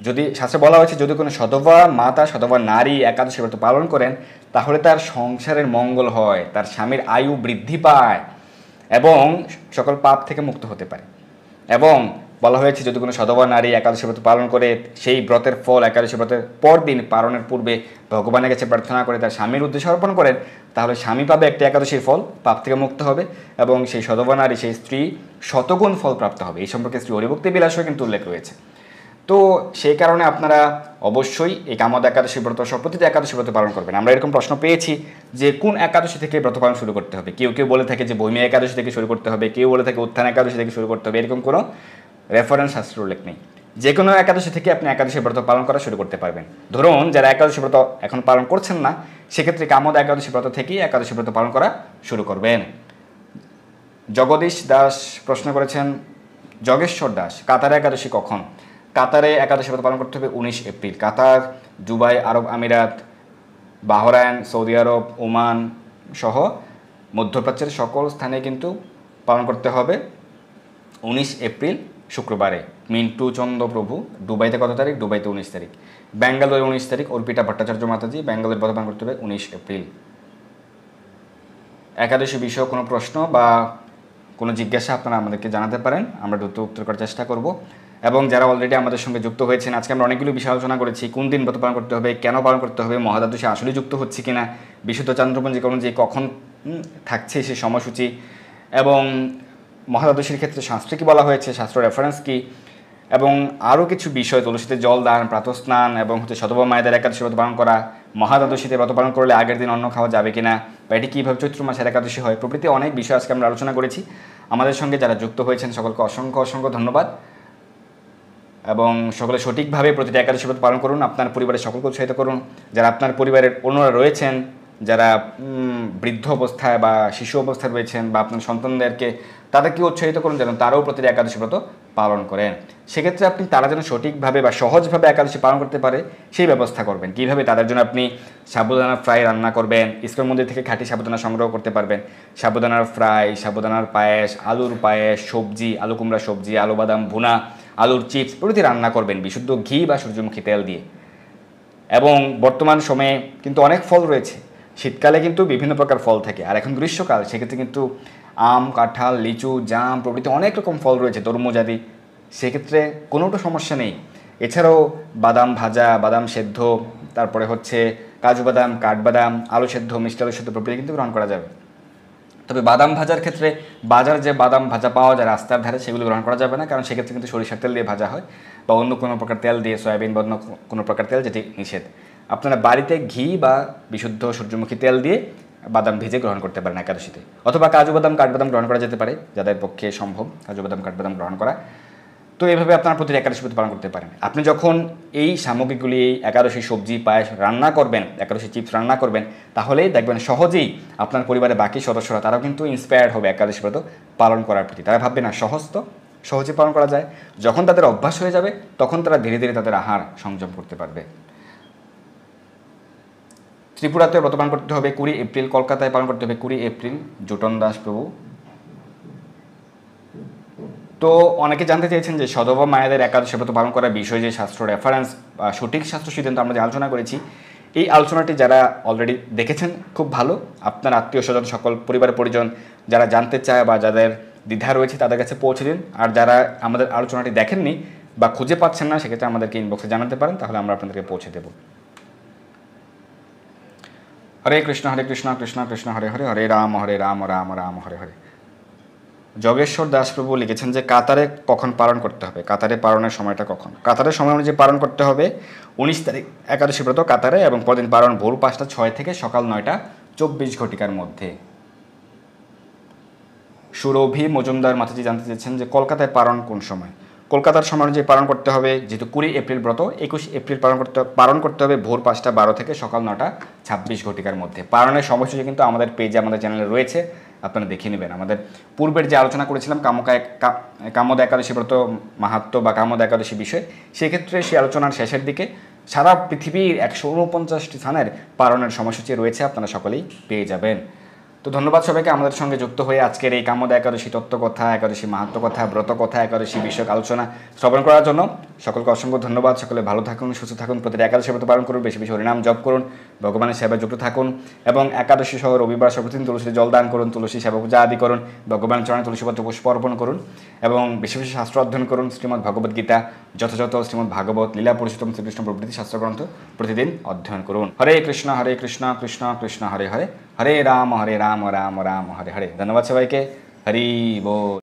যদি শাস্ত্রে বলা হয়েছে যদি কোনো সধবা মাতা সধবা নারী একাদশী ব্রত পালন করেন তাহলে তার সংসারের মঙ্গল হয় তার স্বামীর আয়ু বৃদ্ধি পায় এবং সকল পাপ থেকে মুক্ত হতে পারে এবং বলা হয়েছে যদি কোনো সধবা নারী একাদশী ব্রত পালন করে সেই ব্রতের ফল একাদশী ব্রতের পরদিন পালনের পূর্বে ভগবানের কাছে প্রার্থনা করে তার স্বামীর উদ্দেশ্যে অর্পণ করেন তাহলে স্বামী পাবে একটি একাদশীর ফল পাপ থেকে মুক্ত হবে এবং সেই সধবা নারী সেই স্ত্রী শতগুণ ফল প্রাপ্ত হবে এই সম্পর্কে স্ত্রী হরিভক্তি বিলাসও কিন্তু উল্লেখ রয়েছে তো সেই কারণে আপনারা অবশ্যই এই কামদ একাদশী ব্রত সহ প্রতিটি একাদশী ব্রত পালন করবেন আমরা এরকম প্রশ্ন পেয়েছি যে কোন একাদশী থেকে ব্রত পালন শুরু করতে হবে কেউ কেউ বলে থাকে যে বৈমী একাদশী থেকে শুরু করতে হবে কেউ বলে থাকে উত্থান একাদশী থেকে শুরু করতে হবে এরকম কোনো রেফারেন্স শাস্ত্র উল্লেখ নেই যে কোনো একাদশী থেকে আপনি একাদশী ব্রত পালন করা শুরু করতে পারবেন ধরুন যারা একাদশী ব্রত এখন পালন করছেন না সেক্ষেত্রে কামদ একাদশী ব্রত থেকেই একাদশী ব্রত পালন করা শুরু করবেন জগদীশ দাস প্রশ্ন করেছেন যোগেশ্বর দাস কাতার একাদশী কখন কাতারে একাদশ শপথ পালন করতে হবে উনিশ এপ্রিল কাতার দুবাই আরব আমিরাত বাহরান সৌদি আরব ওমান সহ মধ্যপ্রাচ্যের সকল স্থানে কিন্তু পালন করতে হবে উনিশ এপ্রিল শুক্রবারে মিন্টু চন্দ্র প্রভু দুবাইতে কত তারিখ দুবাইতে উনিশ তারিখ ব্যাঙ্গালোরে উনিশ তারিখ অর্পিতা ভট্টাচার্য মাতাজি ব্যাঙ্গালোর পালন করতে হবে উনিশ এপ্রিল একাদশী বিষয়ে কোনো প্রশ্ন বা কোনো জিজ্ঞাসা আপনারা আমাদেরকে জানাতে পারেন আমরা দ্রুত উত্তর করার চেষ্টা করব এবং যারা অলরেডি আমাদের সঙ্গে যুক্ত হয়েছেন আজকে আমরা অনেকগুলো বিষয় আলোচনা করেছি কোন দিন ব্রত পালন করতে হবে কেন পালন করতে হবে মহাদাদশে আসলে যুক্ত হচ্ছে কিনা বিশুদ্ধ করুন যে কখন থাকছে সে সময়সূচি এবং মহাদাদশীর ক্ষেত্রে শাস্ত্রে কী বলা হয়েছে শাস্ত্র রেফারেন্স কী এবং আরও কিছু বিষয় তুলসীতে জল দান প্রাতস্নান এবং হচ্ছে সতব মায়েদের একাদশী ব্রত পালন করা মহাদাদশীতে ব্রত পালন করলে আগের দিন অন্ন খাওয়া যাবে কিনা বা এটি কীভাবে চৈত্র মাসের একাদশী হয় প্রভৃতি অনেক বিষয় আজকে আমরা আলোচনা করেছি আমাদের সঙ্গে যারা যুক্ত হয়েছেন সকলকে অসংখ্য অসংখ্য ধন্যবাদ এবং সকলে সঠিকভাবে প্রতিটা একাদশী ব্রত পালন করুন আপনার পরিবারের সকলকে উৎসাহিত করুন যারা আপনার পরিবারের অন্যরা রয়েছেন যারা বৃদ্ধ অবস্থায় বা শিশু অবস্থায় রয়েছেন বা আপনার সন্তানদেরকে তাদেরকে উৎসাহিত করুন যেন তারাও প্রতিটি একাদশী ব্রত পালন করেন সেক্ষেত্রে আপনি তারা যেন সঠিকভাবে বা সহজভাবে একাদশী পালন করতে পারে সেই ব্যবস্থা করবেন কীভাবে তাদের জন্য আপনি সাবুদানা ফ্রাই রান্না করবেন ইস্কন মন্দির থেকে খাঁটি সাবুদানা সংগ্রহ করতে পারবেন সাবুদানার ফ্রাই সাবুদানার পায়েস আলুর পায়েস সবজি আলু কুমড়া সবজি আলু বাদাম ভুনা আলুর চিপস প্রভৃতি রান্না করবেন বিশুদ্ধ ঘি বা সূর্যমুখী তেল দিয়ে এবং বর্তমান সময়ে কিন্তু অনেক ফল রয়েছে শীতকালে কিন্তু বিভিন্ন প্রকার ফল থাকে আর এখন গ্রীষ্মকাল সেক্ষেত্রে কিন্তু আম কাঁঠাল লিচু জাম প্রভৃতি অনেক রকম ফল রয়েছে তরমুজ আদি সেক্ষেত্রে কোনোটা সমস্যা নেই এছাড়াও বাদাম ভাজা বাদাম সেদ্ধ তারপরে হচ্ছে কাজু বাদাম কাঠবাদাম আলু সেদ্ধ মিষ্টি আলু সেদ্ধ প্রভৃতি কিন্তু গ্রহণ করা যাবে তবে বাদাম ভাজার ক্ষেত্রে বাজার যে বাদাম ভাজা পাওয়া যায় রাস্তার ধারে সেগুলো গ্রহণ করা যাবে না কারণ সেক্ষেত্রে কিন্তু সরিষার তেল দিয়ে ভাজা হয় বা অন্য কোনো প্রকার তেল দিয়ে সয়াবিন বা অন্য কোনো প্রকার তেল যেটি নিষেধ আপনারা বাড়িতে ঘি বা বিশুদ্ধ সূর্যমুখী তেল দিয়ে বাদাম ভেজে গ্রহণ করতে পারেন একাদশীতে অথবা কাজু বাদাম কাঠবাদাম গ্রহণ করা যেতে পারে যাদের পক্ষে সম্ভব কাজু বাদাম কাঠবাদাম গ্রহণ করা তো এইভাবে আপনারা প্রতিটি একাদশী ব্রত পালন করতে পারেন আপনি যখন এই সামগ্রীগুলি এই একাদশী সবজি পায়েস রান্না করবেন একাদশী চিপস রান্না করবেন তাহলে দেখবেন সহজেই আপনার পরিবারের বাকি সদস্যরা তারাও কিন্তু ইন্সপায়ার্ড হবে একাদশী ব্রত পালন করার প্রতি তারা ভাববে না সহজ তো সহজে পালন করা যায় যখন তাদের অভ্যাস হয়ে যাবে তখন তারা ধীরে ধীরে তাদের আহার সংযম করতে পারবে ত্রিপুরাতে ব্রত পালন করতে হবে কুড়ি এপ্রিল কলকাতায় পালন করতে হবে কুড়ি এপ্রিল জোটন দাস প্রভু তো অনেকে জানতে চেয়েছেন যে সদবা মায়েদের একাদশ ব্রত পালন করার বিষয়ে যে শাস্ত্র রেফারেন্স বা সঠিক শাস্ত্র সিদ্ধান্ত আমরা যে আলোচনা করেছি এই আলোচনাটি যারা অলরেডি দেখেছেন খুব ভালো আপনার আত্মীয় স্বজন সকল পরিবার পরিজন যারা জানতে চায় বা যাদের দ্বিধা রয়েছে তাদের কাছে পৌঁছে দিন আর যারা আমাদের আলোচনাটি দেখেননি বা খুঁজে পাচ্ছেন না সেক্ষেত্রে আমাদেরকে ইনবক্সে জানাতে পারেন তাহলে আমরা আপনাদেরকে পৌঁছে দেব হরে কৃষ্ণ হরে কৃষ্ণ কৃষ্ণ কৃষ্ণ হরে হরে হরে রাম হরে রাম রাম রাম হরে হরে যোগেশ্বর দাসপ্রভু লিখেছেন যে কাতারে কখন পালন করতে হবে কাতারে পালনের সময়টা কখন কাতারের সময় অনুযায়ী পালন করতে হবে উনিশ তারিখ একাদশী ব্রত কাতারে এবং পরদিন পালন ভোর পাঁচটা ছয় থেকে সকাল নয়টা চব্বিশ ঘটিকার মধ্যে সুরভি মজুমদার মাথাজি জানতে চেয়েছেন যে কলকাতায় পালন কোন সময় কলকাতার সময় অনুযায়ী পালন করতে হবে যেহেতু কুড়ি এপ্রিল ব্রত একুশ এপ্রিল পালন করতে পালন করতে হবে ভোর পাঁচটা বারো থেকে সকাল নটা ছাব্বিশ ঘটিকার মধ্যে পালনের সময়সূচি কিন্তু আমাদের পেজে আমাদের চ্যানেলে রয়েছে আপনারা দেখে নেবেন আমাদের পূর্বের যে আলোচনা করেছিলাম কামকা কামদ একাদশী ব্রত মাহাত্ম বা কামদ একাদশী বিষয় সেক্ষেত্রে সেই আলোচনার শেষের দিকে সারা পৃথিবীর একশো ঊনপঞ্চাশটি স্থানের পালনের সময়সূচি রয়েছে আপনারা সকলেই পেয়ে যাবেন তো ধন্যবাদ সবাইকে আমাদের সঙ্গে যুক্ত হয়ে আজকের এই কামদা একাদশী তত্ত্বকথা একাদশী মাহাত্ম কথা ব্রত কথা একাদশী বিষয়ক আলোচনা শ্রবণ করার জন্য সকলকে অসংখ্য ধন্যবাদ সকলে ভালো থাকুন সুস্থ থাকুন প্রতিটা একাদশী ব্রত পালন করুন বেশি বেশি হরিনাম জপ করুন ভগবানের সেবায় যুক্ত থাকুন এবং একাদশী সহ রবিবার সর্বদিন তুলসী দান করুন তুলসী সেবা পূজা আদি করুন ভগবান চরণে তুলসীপত্র পুষ্প অর্পণ করুন এবং বিশেষ বিশেষ শাস্ত্র অধ্যয়ন করুন শ্রীমদ ভগবদ গীতা যথাযথ শ্রীমদ ভাগবত লীলা পুরুষোত্তম শ্রীকৃষ্ণ প্রভৃতি শাস্ত্রগ্রন্থ প্রতিদিন অধ্যয়ন করুন হরে কৃষ্ণ হরে কৃষ্ণ কৃষ্ণ কৃষ্ণ হরে হরে হরে রাম হরে রাম রাম রাম হরে হরে ধন্যবাদ সবাইকে হরি বল